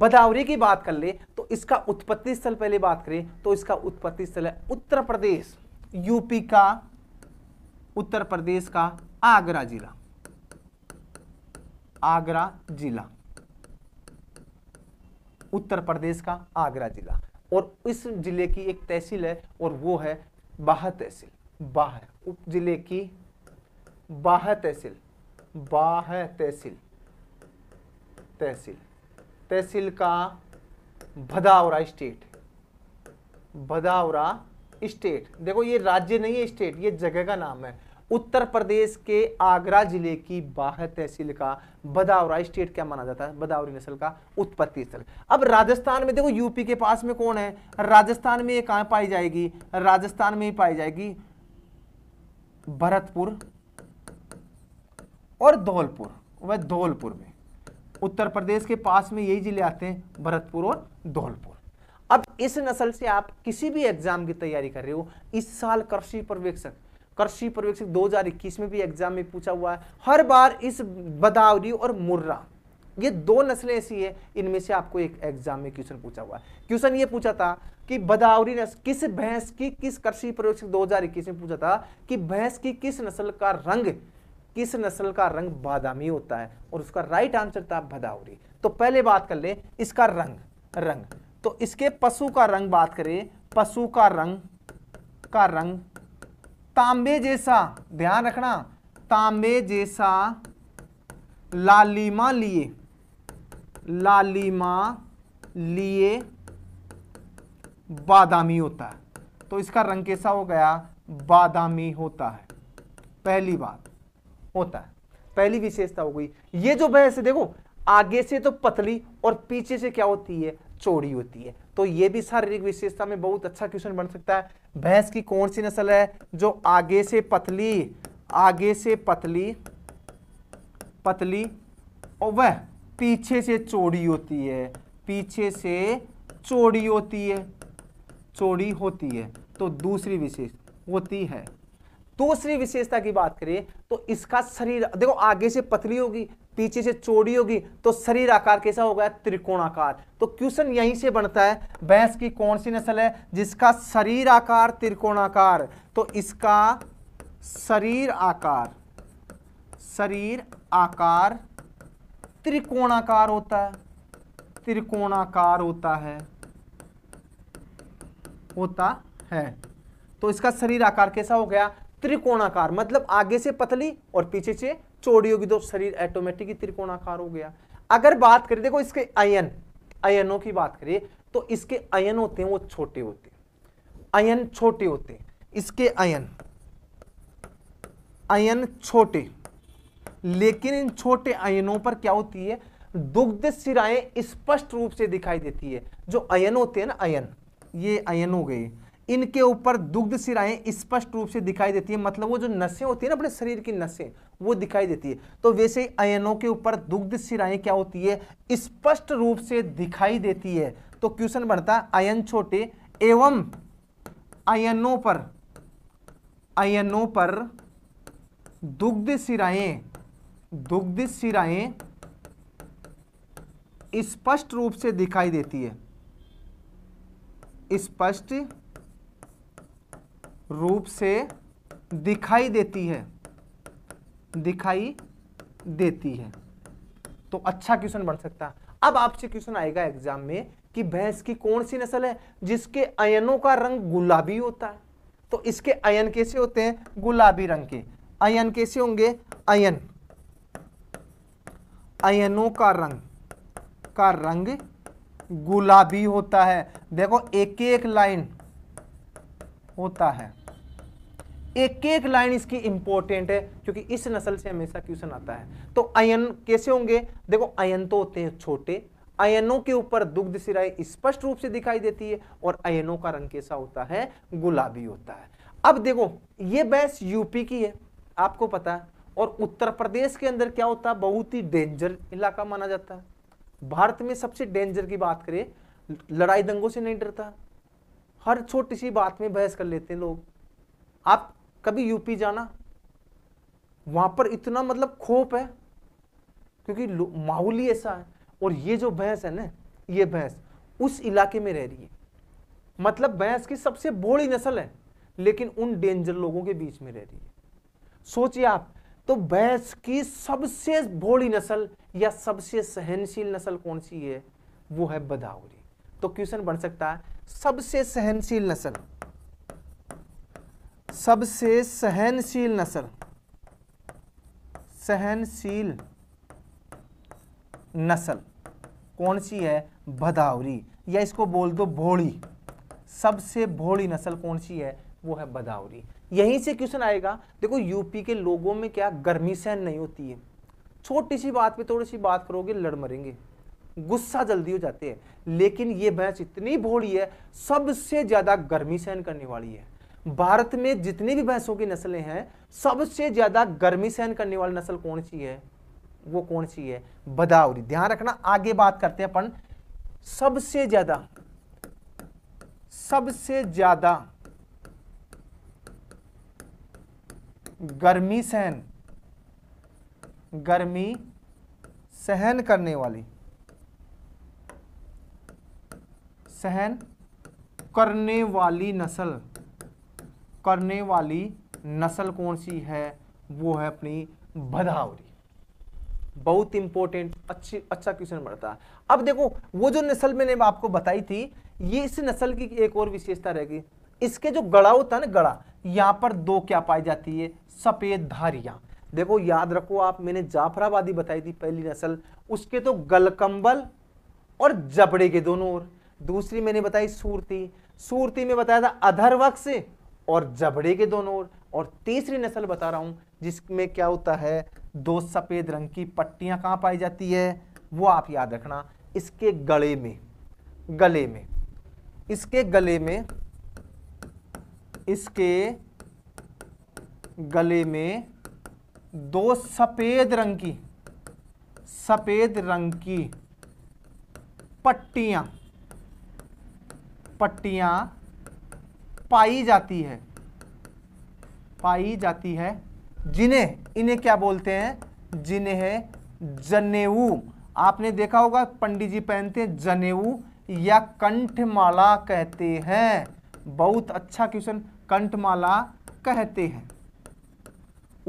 बदावरी की बात कर ले तो इसका उत्पत्ति स्थल पहले बात करें तो इसका उत्पत्ति स्थल है उत्तर प्रदेश यूपी का उत्तर प्रदेश का आगरा जिला आगरा जिला उत्तर प्रदेश का आगरा जिला और इस जिले की एक तहसील है और वो है बाह तहसील बाह उप जिले की बाह तहसील बाह तहसील तहसील तहसील का भदावरा स्टेट भदावरा स्टेट देखो ये राज्य नहीं है स्टेट ये जगह का नाम है उत्तर प्रदेश के आगरा जिले की बाहर तहसील का बदावरा स्टेट क्या माना जाता है बदावरी नस्ल का उत्पत्ति स्थल अब राजस्थान में देखो यूपी के पास में कौन है राजस्थान में ये पाई जाएगी राजस्थान में ही पाई जाएगी भरतपुर और धौलपुर वह धौलपुर में उत्तर प्रदेश के पास में यही जिले आते हैं भरतपुर और धौलपुर अब इस नस्ल से आप किसी भी एग्जाम की तैयारी कर रहे हो इस साल कृषि पर्यवेक्षक कृषि पर्यवेक्षक 2021 में भी एग्जाम में पूछा हुआ है हर बार इस बदावरी और मुर्रा ये दो नस्लें ऐसी है इनमें से आपको एक एग्जाम में क्वेश्चन पूछा हुआ है क्वेश्चन ये पूछा था कि बदावरी नस्ल किस भैंस की किस कृषि पर्यवेक्षक 2021 में पूछा था कि भैंस की किस नस्ल का रंग किस नस्ल का रंग बादामी होता है और उसका राइट आंसर था बदावरी तो पहले बात कर ले इसका रंग रंग तो इसके पशु का रंग बात करें पशु का रंग का रंग तांबे जैसा ध्यान रखना तांबे जैसा लालिमा लिए लालिमा लिए बादामी होता है तो इसका रंग कैसा हो गया बादामी होता है पहली बात होता है पहली विशेषता हो गई ये जो है देखो आगे से तो पतली और पीछे से क्या होती है चौड़ी होती है तो ये भी शारीरिक विशेषता में बहुत अच्छा क्वेश्चन बन सकता है भैंस की कौन सी नस्ल है जो आगे से पतली आगे से पतली पतली और वह पीछे से चौड़ी होती है पीछे से चौड़ी होती है चौड़ी होती है तो दूसरी विशेष होती है दूसरी विशेषता की बात करें तो इसका शरीर देखो आगे से पतली होगी पीछे से चौड़ी होगी तो शरीर आकार कैसा होगा त्रिकोण आकार तो क्वेश्चन यहीं से बनता है भैंस की कौन सी नस्ल है जिसका शरीर आकार त्रिकोण आकार तो इसका शरीर आकार शरीर आकार त्रिकोणाकार होता है त्रिकोणाकार होता है होता है तो इसका शरीर आकार कैसा हो गया त्रिकोणाकार मतलब आगे से पतली और पीछे से चौड़ी होगी तो शरीर ऑटोमेटिक त्रिकोणाकार हो गया अगर बात करें देखो इसके आयन आयनों की बात करें तो इसके आयन होते हैं वो छोटे होते हैं आयन छोटे होते हैं इसके आयन आयन छोटे लेकिन इन छोटे आयनों पर क्या होती है दुग्ध सिराएं स्पष्ट रूप से दिखाई देती है जो आयन होते हैं ना आयन ये आयन हो गए इनके ऊपर दुग्ध सिराएं स्पष्ट रूप से दिखाई देती है मतलब वो जो नशे होती है ना अपने शरीर की नशे वो दिखाई देती है तो वैसे ही अयनों के ऊपर दुग्ध सिराएं क्या होती है स्पष्ट रूप से दिखाई देती है तो क्वेश्चन बनता है अयन छोटे एवं अयनों पर अयनों पर दुग्ध सिराएं दुग्ध सिराएं स्पष्ट रूप से दिखाई देती है स्पष्ट रूप से दिखाई देती है दिखाई देती है तो अच्छा क्वेश्चन बन सकता है अब आपसे क्वेश्चन आएगा एग्जाम में कि भैंस की कौन सी नस्ल है जिसके अयनों का रंग गुलाबी होता है तो इसके अयन कैसे होते हैं गुलाबी रंग के अयन कैसे होंगे अयन अयनों का रंग का रंग गुलाबी होता है देखो एक एक लाइन होता है एक एक लाइन इसकी इंपॉर्टेंट है क्योंकि इस नस्ल से हमेशा क्वेश्चन आता है तो अयन कैसे होंगे देखो अयन तो होते हैं छोटे अयनों के ऊपर दुग्ध सिराए स्पष्ट रूप से दिखाई देती है और अयनों का रंग कैसा होता है गुलाबी होता है अब देखो ये बैस यूपी की है आपको पता है और उत्तर प्रदेश के अंदर क्या होता है बहुत ही डेंजर इलाका माना जाता है भारत में सबसे डेंजर की बात करें लड़ाई दंगों से नहीं डरता हर छोटी सी बात में बहस कर लेते हैं लोग आप कभी यूपी जाना वहां पर इतना मतलब खोप है क्योंकि माहौल ही ऐसा है और ये जो भैंस है ना ये भैंस उस इलाके में रह रही है मतलब भैंस की सबसे बोड़ी नस्ल है लेकिन उन डेंजर लोगों के बीच में रह रही है सोचिए आप तो भैंस की सबसे भोड़ी नस्ल या सबसे सहनशील नस्ल कौन सी है वो है बदावरी तो क्वेश्चन बन सकता है सबसे सहनशील नस्ल सबसे सहनशील नसर सहनशील नस्ल कौन सी है भदावरी या इसको बोल दो भोड़ी सबसे भोड़ी नस्ल कौन सी है वो है बदावरी यहीं से क्वेश्चन आएगा देखो यूपी के लोगों में क्या गर्मी सहन नहीं होती है छोटी सी बात पे थोड़ी सी बात करोगे लड़ मरेंगे गुस्सा जल्दी हो जाते हैं लेकिन ये भैंस इतनी भोड़ी है सबसे ज़्यादा गर्मी सहन करने वाली है भारत में जितनी भी भैंसों की नस्लें हैं सबसे ज़्यादा गर्मी सहन करने वाली नस्ल कौन सी है वो कौन सी है बदावरी ध्यान रखना आगे बात करते हैं अपन सबसे ज़्यादा सबसे ज़्यादा गर्मी सहन गर्मी सहन करने वाली सहन करने वाली नस्ल करने वाली नस्ल कौन सी है वो है अपनी भदावरी बहुत इंपॉर्टेंट अच्छी अच्छा क्वेश्चन बढ़ता है अब देखो वो जो नस्ल मैंने आपको बताई थी ये इस नस्ल की एक और विशेषता रहेगी इसके जो गड़ा होता है ना गड़ा यहां पर दो क्या पाई जाती है सफ़ेद धारिया देखो याद रखो आप मैंने जाफराबादी बताई थी पहली नस्ल उसके तो गलकंबल और जबड़े के दोनों और दूसरी मैंने बताई सूरती सूरती में बताया था वक्स और जबड़े के दोनों ओर और तीसरी नस्ल बता रहा हूं जिसमें क्या होता है दो सफ़ेद रंग की पट्टियां कहां पाई जाती है वो आप याद रखना इसके गले में गले में इसके गले में इसके गले में दो सफ़ेद रंग की सफ़ेद रंग की पट्टियां पट्टियां पाई जाती है पाई जाती है जिन्हें इन्हें क्या बोलते हैं जिन्हें है जनेऊ आपने देखा होगा पंडित जी पहनते हैं जनेऊ या कंठमाला कहते हैं बहुत अच्छा क्वेश्चन कंठमाला कहते हैं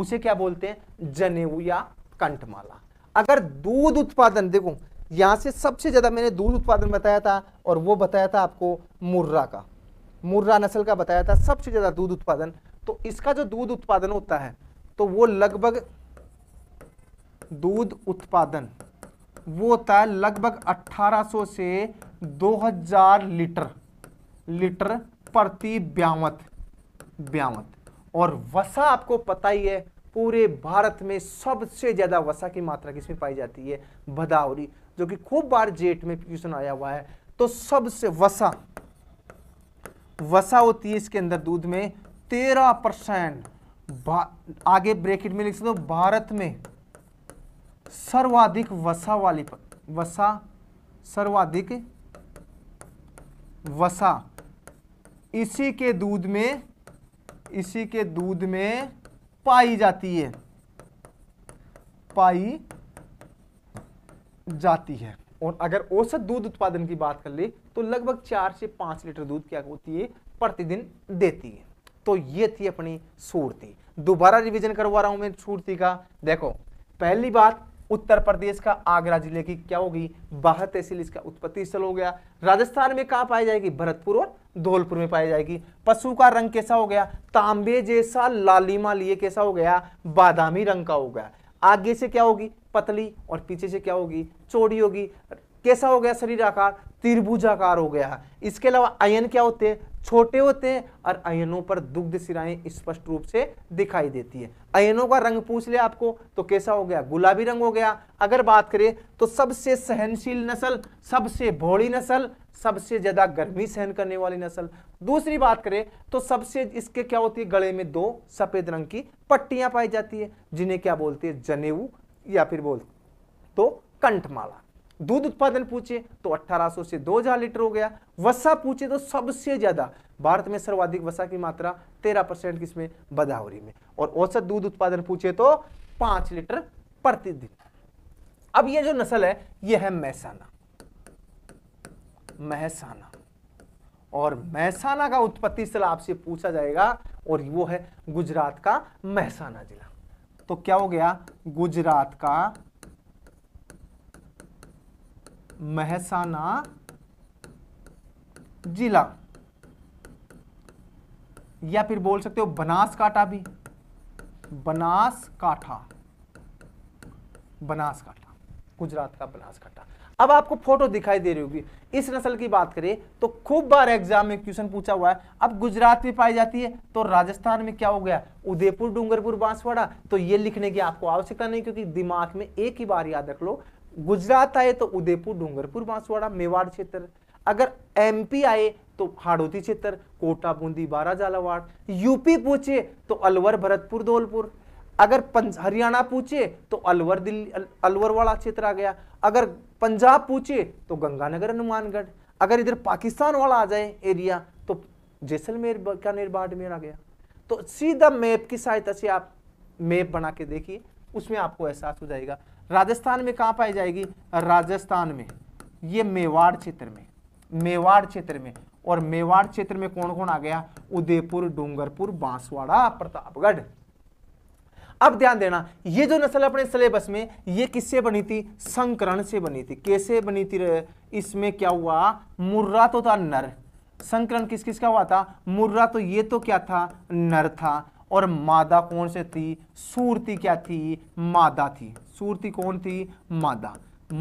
उसे क्या बोलते हैं जनेऊ या कंठमाला अगर दूध उत्पादन देखो यहां से सबसे ज्यादा मैंने दूध उत्पादन बताया था और वो बताया था आपको मुर्रा का मुर्रा नस्ल का बताया था सबसे ज़्यादा दूध उत्पादन तो इसका जो दूध उत्पादन होता है तो वो लगभग दूध उत्पादन वो होता है लगभग 1800 से 2000 लीटर लीटर प्रति ब्यावत ब्यावत और वसा आपको पता ही है पूरे भारत में सबसे ज़्यादा वसा की मात्रा किसमें पाई जाती है भदावरी जो कि खूब बार जेट में क्वेश्चन आया हुआ है तो सबसे वसा वसा होती है इसके अंदर दूध में तेरह परसेंट आगे ब्रेकेट में लिख सकते हो भारत में सर्वाधिक वसा वाली वसा सर्वाधिक वसा इसी के दूध में इसी के दूध में पाई जाती है पाई जाती है और अगर औसत दूध उत्पादन की बात कर ले तो लगभग चार से पांच लीटर दूध क्या होती है प्रतिदिन देती है तो ये थी अपनी सूरती दोबारा रिवीजन करवा रहा हूं मैं सूरती का देखो पहली बात उत्तर प्रदेश का आगरा जिले की क्या होगी बाहर तहसील इसका उत्पत्ति स्थल हो गया राजस्थान में कहा पाई जाएगी भरतपुर और धौलपुर में पाई जाएगी पशु का रंग कैसा हो गया तांबे जैसा लालिमा लिए कैसा हो गया बादामी रंग का हो गया आगे से क्या होगी पतली और पीछे से क्या होगी चौड़ी होगी कैसा हो गया शरीर आकार त्रिभुजाकार हो गया इसके अलावा आयन क्या होते हैं छोटे होते हैं और आयनों पर दुग्ध सिराएं स्पष्ट रूप से दिखाई देती है आयनों का रंग पूछ ले आपको तो कैसा हो गया गुलाबी रंग हो गया अगर बात करें तो सबसे सहनशील नस्ल सबसे भोड़ी नस्ल सबसे ज्यादा गर्मी सहन करने वाली नस्ल दूसरी बात करें तो सबसे इसके क्या होती है गले में दो सफेद रंग की पट्टियां पाई जाती है जिन्हें क्या बोलते हैं जनेऊ या फिर बोल तो कंठमाला दूध उत्पादन पूछे तो 1800 से 2000 लीटर हो गया वसा पूछे तो सबसे ज्यादा भारत में सर्वाधिक वसा की मात्रा 13 परसेंट किसमें बदावरी में और औसत दूध उत्पादन पूछे तो पांच लीटर प्रतिदिन अब ये जो नस्ल है ये है मैसाना महसाना और महसाना का उत्पत्ति स्थल आपसे पूछा जाएगा और वो है गुजरात का महसाना जिला तो क्या हो गया गुजरात का महसाना जिला या फिर बोल सकते हो बनासकांठा भी बनासकाठा बनासकांठा गुजरात का बनासकाठा अब आपको फोटो दिखाई दे रही होगी इस नस्ल की बात करें तो खूब बार एग्जाम में क्वेश्चन पूछा हुआ है अब गुजरात में पाई जाती है तो राजस्थान में क्या हो गया उदयपुर डूंगरपुर बांसवाड़ा तो ये लिखने की आपको आवश्यकता नहीं क्योंकि दिमाग में एक ही बार याद रख लो गुजरात आए तो उदयपुर डूंगरपुर बांसवाड़ा मेवाड़ क्षेत्र अगर एम आए तो हाड़ोती क्षेत्र कोटा बूंदी बारा झालावाड़ यूपी पूछे तो अलवर भरतपुर धौलपुर अगर हरियाणा पूछे तो अलवर दिल्ली अलवर वाला क्षेत्र आ गया अगर पंजाब पूछिए तो गंगानगर हनुमानगढ़ अगर इधर पाकिस्तान वाला आ जाए एरिया तो जैसलमेर बीकानेर बाड़मेर आ गया तो सीधा मैप की सहायता से आप मैप बना के देखिए उसमें आपको एहसास हो जाएगा राजस्थान में कहाँ पाई जाएगी राजस्थान में ये मेवाड़ क्षेत्र में मेवाड़ क्षेत्र में और मेवाड़ क्षेत्र में कौन कौन आ गया उदयपुर डूंगरपुर बांसवाड़ा प्रतापगढ़ अब ध्यान देना ये जो नस्ल अपने सिलेबस में ये किससे बनी थी संकरण से बनी थी कैसे बनी थी इसमें क्या हुआ मुर्रा तो था नर संकरण किस किस का हुआ था मुर्रा तो ये तो क्या था नर था और मादा कौन से थी सूरती क्या थी मादा थी सूरती कौन थी मादा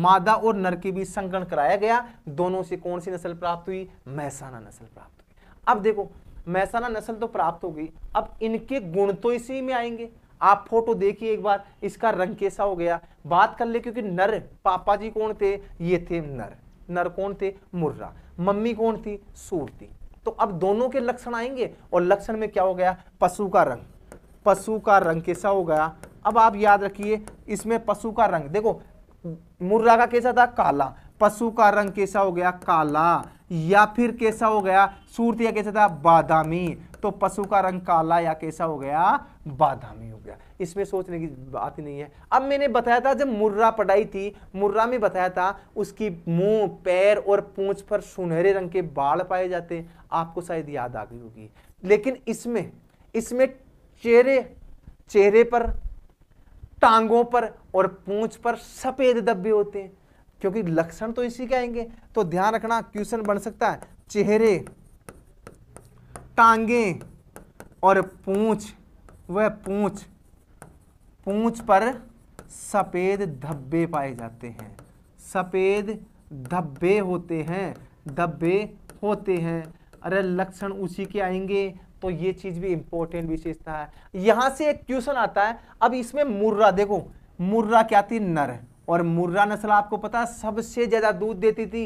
मादा और नर के बीच संकरण कराया गया दोनों से कौन सी नस्ल प्राप्त हुई महसाना नस्ल प्राप्त हुई अब देखो महसाना नस्ल तो प्राप्त हो गई अब इनके गुण तो इसी में आएंगे आप फोटो देखिए एक बार इसका रंग कैसा हो गया बात कर ले क्योंकि नर पापा जी कौन थे ये थे नर नर कौन थे मुर्रा मम्मी कौन थी सूर थी तो अब दोनों के लक्षण आएंगे और लक्षण में क्या हो गया पशु का रंग पशु का रंग कैसा हो गया अब आप याद रखिए इसमें पशु का रंग देखो मुर्रा का कैसा था काला पशु का रंग कैसा हो गया काला या फिर कैसा हो गया सूरत या कैसा था बादामी तो पशु का रंग काला या कैसा हो गया बादामी हो गया इसमें सोचने की बात ही नहीं है अब मैंने बताया था जब मुर्रा पढ़ाई थी मुर्रा में बताया था उसकी मुंह पैर और पूंछ पर सुनहरे रंग के बाल पाए जाते हैं आपको शायद याद आ गई होगी लेकिन इसमें इसमें चेहरे चेहरे पर टांगों पर और पूंछ पर सफ़ेद धब्बे होते हैं क्योंकि लक्षण तो इसी के आएंगे तो ध्यान रखना क्वेश्चन बन सकता है चेहरे टांगे और पूछ वह पूछ पूछ पर सफ़ेद धब्बे पाए जाते हैं सफ़ेद धब्बे होते हैं धब्बे होते हैं अरे लक्षण उसी के आएंगे तो ये चीज़ भी इंपॉर्टेंट विशेषता है यहां से एक क्वेश्चन आता है अब इसमें मुर्रा देखो मुर्रा क्या थी नर और मुर्रा नस्ल आपको पता सबसे ज़्यादा दूध देती थी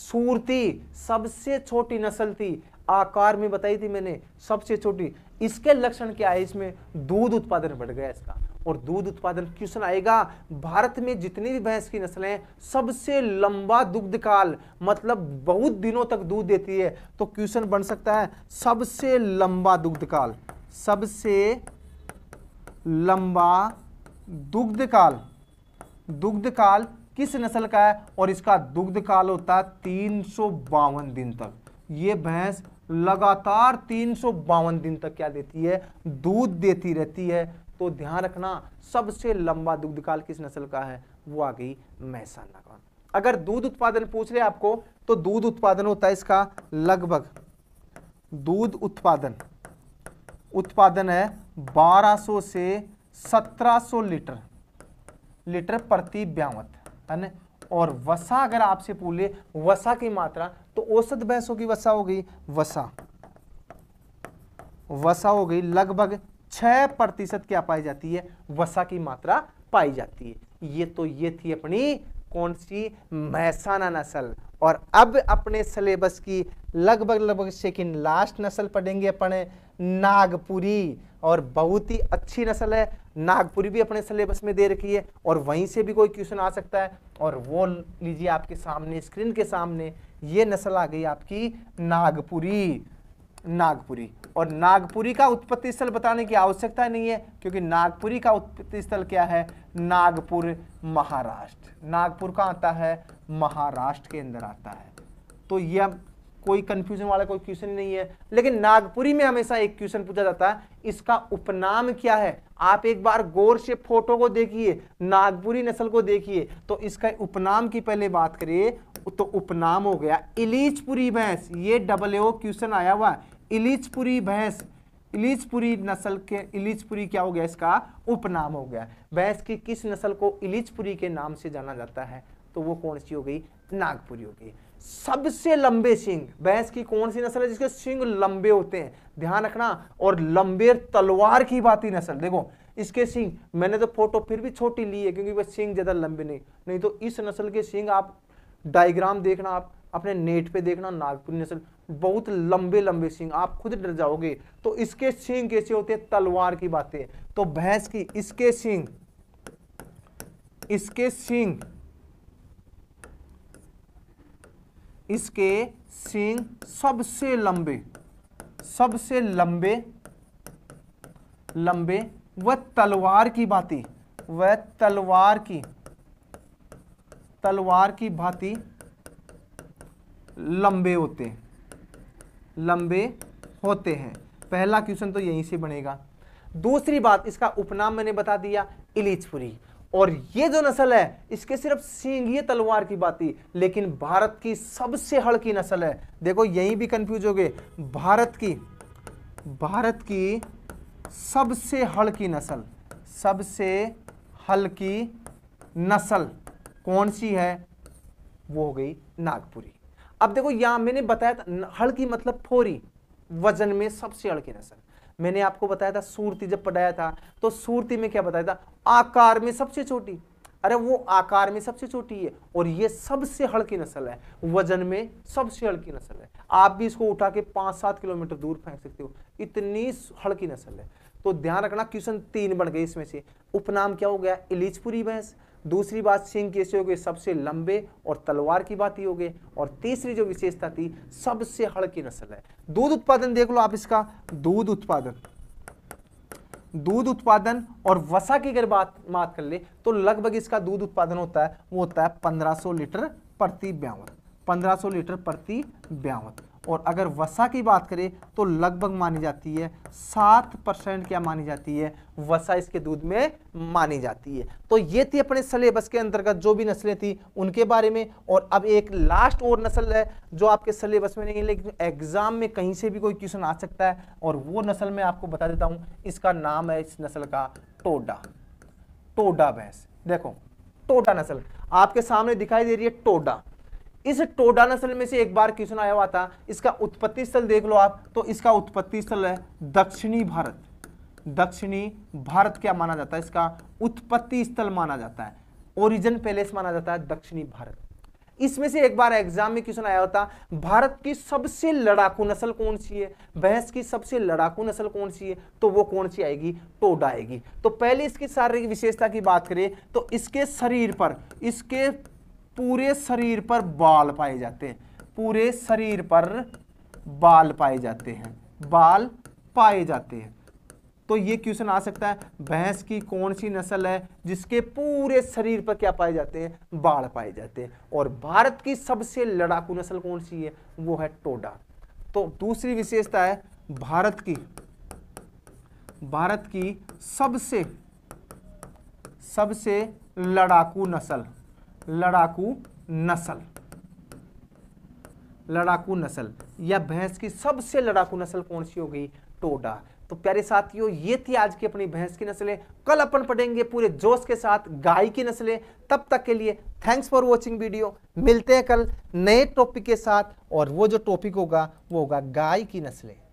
सूरती सबसे छोटी नस्ल थी आकार में बताई थी मैंने सबसे छोटी इसके लक्षण क्या है इसमें दूध उत्पादन बढ़ गया इसका और दूध उत्पादन क्वेश्चन आएगा भारत में जितनी भी भैंस की नस्लें सबसे लंबा दुग्ध काल मतलब बहुत दिनों तक दूध देती है तो क्वेश्चन बन सकता है सबसे लंबा दुग्ध काल सबसे लंबा दुग्ध काल दुग्ध काल किस नस्ल का है और इसका दुग्ध काल होता है तीन दिन तक ये भैंस लगातार तीन दिन तक क्या देती है दूध देती रहती है तो ध्यान रखना सबसे लंबा दुग्ध काल किस नस्ल का है वो आ गई मैसाना का अगर दूध उत्पादन पूछ रहे आपको तो दूध उत्पादन होता है इसका लगभग दूध उत्पादन उत्पादन है 1200 से 1700 लीटर लीटर प्रति ब्यावत है ना और वसा अगर आपसे पूछे वसा की मात्रा तो औसत भैंसों की वसा हो गई वसा वसा हो गई लगभग छह प्रतिशत क्या पाई जाती है वसा की मात्रा पाई जाती है ये तो ये थी अपनी कौन सी महसाना नस्ल और अब अपने सिलेबस की लगभग लगभग सेकेंड लास्ट नस्ल पढ़ेंगे अपने नागपुरी और बहुत ही अच्छी नस्ल है नागपुरी भी अपने सिलेबस में दे रखी है और वहीं से भी कोई क्वेश्चन आ सकता है और वो लीजिए आपके सामने स्क्रीन के सामने ये नस्ल आ गई आपकी नागपुरी नागपुरी और नागपुरी का उत्पत्ति स्थल बताने की आवश्यकता नहीं है क्योंकि नागपुरी का उत्पत्ति स्थल क्या है नागपुर महाराष्ट्र नागपुर का आता है महाराष्ट्र के अंदर आता है तो यह कोई कंफ्यूजन वाला कोई क्वेश्चन नहीं है लेकिन नागपुरी में हमेशा एक क्वेश्चन पूछा जाता है इसका उपनाम क्या है आप एक बार गौर से फोटो को देखिए नागपुरी नस्ल को देखिए तो इसका उपनाम की पहले बात करिए तो उपनाम हो गया इलीचपुरी भैंस ये डबल ओ क्वेश्चन आया हुआ इलीचपुरी भैंस इलीचपुरी नस्ल के इलीचपुरी क्या हो गया इसका उपनाम हो गया भैंस की किस नस्ल को इलीचपुरी के नाम से जाना जाता है तो वो कौन सी हो गई नागपुरी हो गई सबसे लंबे सिंग भैंस की कौन सी नस्ल है जिसके सिंग लंबे होते हैं ध्यान रखना और लंबे तलवार की ही नस्ल देखो इसके सिंग मैंने तो फोटो फिर भी छोटी ली है क्योंकि वह सिंग ज़्यादा लंबे नहीं नहीं तो इस नस्ल के सिंग आप डायग्राम देखना आप अपने नेट पे देखना नागपुरी नस्ल बहुत लंबे लंबे सिंग आप खुद डर जाओगे तो इसके सिंग कैसे होते हैं तलवार की बातें तो भैंस की इसके सिंग इसके सिंग इसके सींग सबसे लंबे सबसे लंबे लंबे व तलवार की भांति वह तलवार की तलवार की भांति लंबे होते लंबे होते हैं पहला क्वेश्चन तो यहीं से बनेगा दूसरी बात इसका उपनाम मैंने बता दिया इलीचपुरी और ये जो नस्ल है इसके सिर्फ सींगी तलवार की बात ही लेकिन भारत की सबसे हड़की नस्ल है देखो यही भी कंफ्यूज हो गए भारत की भारत की सबसे हड़की नस्ल सबसे हल्की नस्ल कौन सी है वो हो गई नागपुरी अब देखो यहां मैंने बताया था हल्की मतलब फोरी वजन में सबसे हल्की नस्ल मैंने आपको बताया था सूरती जब पढ़ाया था तो सूरती में क्या बताया था आकार में सबसे छोटी अरे वो आकार में सबसे छोटी है और ये सबसे हल्की नस्ल है वजन में सबसे हल्की नस्ल है आप भी इसको उठा के पांच सात किलोमीटर दूर फेंक सकते हो इतनी हल्की नस्ल है तो ध्यान रखना क्वेश्चन तीन बन गए इसमें से उपनाम क्या हो गया इलीजपुरी भैंस दूसरी बात सिंह कैसे हो गए सबसे लंबे और तलवार की बात ही हो गई और तीसरी जो विशेषता थी सबसे हड़की नस्ल है दूध उत्पादन देख लो आप इसका दूध उत्पादन दूध उत्पादन और वसा की अगर बात बात कर ले तो लगभग इसका दूध उत्पादन होता है वो होता है 1500 लीटर प्रति ब्यावत 1500 लीटर प्रति ब्यावत और अगर वसा की बात करें तो लगभग मानी जाती है सात परसेंट क्या मानी जाती है वसा इसके दूध में मानी जाती है तो ये थी अपने सिलेबस के अंतर्गत जो भी नस्लें थी उनके बारे में और अब एक लास्ट और नस्ल है जो आपके सिलेबस में नहीं है लेकिन एग्जाम में कहीं से भी कोई क्वेश्चन आ सकता है और वो नस्ल मैं आपको बता देता हूँ इसका नाम है इस नस्ल का टोडा टोडा भैंस देखो टोडा नस्ल आपके सामने दिखाई दे रही है टोडा इस टोडा नस्ल में से एक बार क्वेश्चन आया हुआ था इसका उत्पत्ति स्थल देख लो आप तो इसका उत्पत्ति स्थल है दक्षिणी भारत दक्षिणी भारत क्या माना जाता है इसका उत्पत्ति स्थल माना जाता है ओरिजिन पैलेस माना जाता है दक्षिणी भारत इसमें से एक बार एग्जाम में क्वेश्चन आया होता भारत की सबसे लड़ाकू नस्ल कौन सी है भैंस की सबसे लड़ाकू नस्ल कौन सी है तो वो कौन सी आएगी टोडा आएगी तो पहले इसकी शारीरिक विशेषता की बात करें तो इसके शरीर पर इसके पूरे शरीर पर बाल पाए जाते हैं पूरे शरीर पर बाल पाए जाते हैं बाल पाए जाते हैं तो ये क्वेश्चन आ सकता है भैंस की कौन सी नस्ल है जिसके पूरे शरीर पर क्या पाए जाते हैं बाल पाए जाते हैं और भारत की सबसे लड़ाकू नस्ल कौन सी है वो है टोडा तो दूसरी विशेषता है भारत की भारत की सबसे सबसे लड़ाकू नस्ल लड़ाकू नस्ल लड़ाकू नस्ल या भैंस की सबसे लड़ाकू नस्ल कौन सी हो गई टोडा तो प्यारे साथियों ये थी आज की अपनी भैंस की नस्लें कल अपन पढ़ेंगे पूरे जोश के साथ गाय की नस्लें तब तक के लिए थैंक्स फॉर वॉचिंग वीडियो मिलते हैं कल नए टॉपिक के साथ और वो जो टॉपिक होगा वो होगा गाय की नस्लें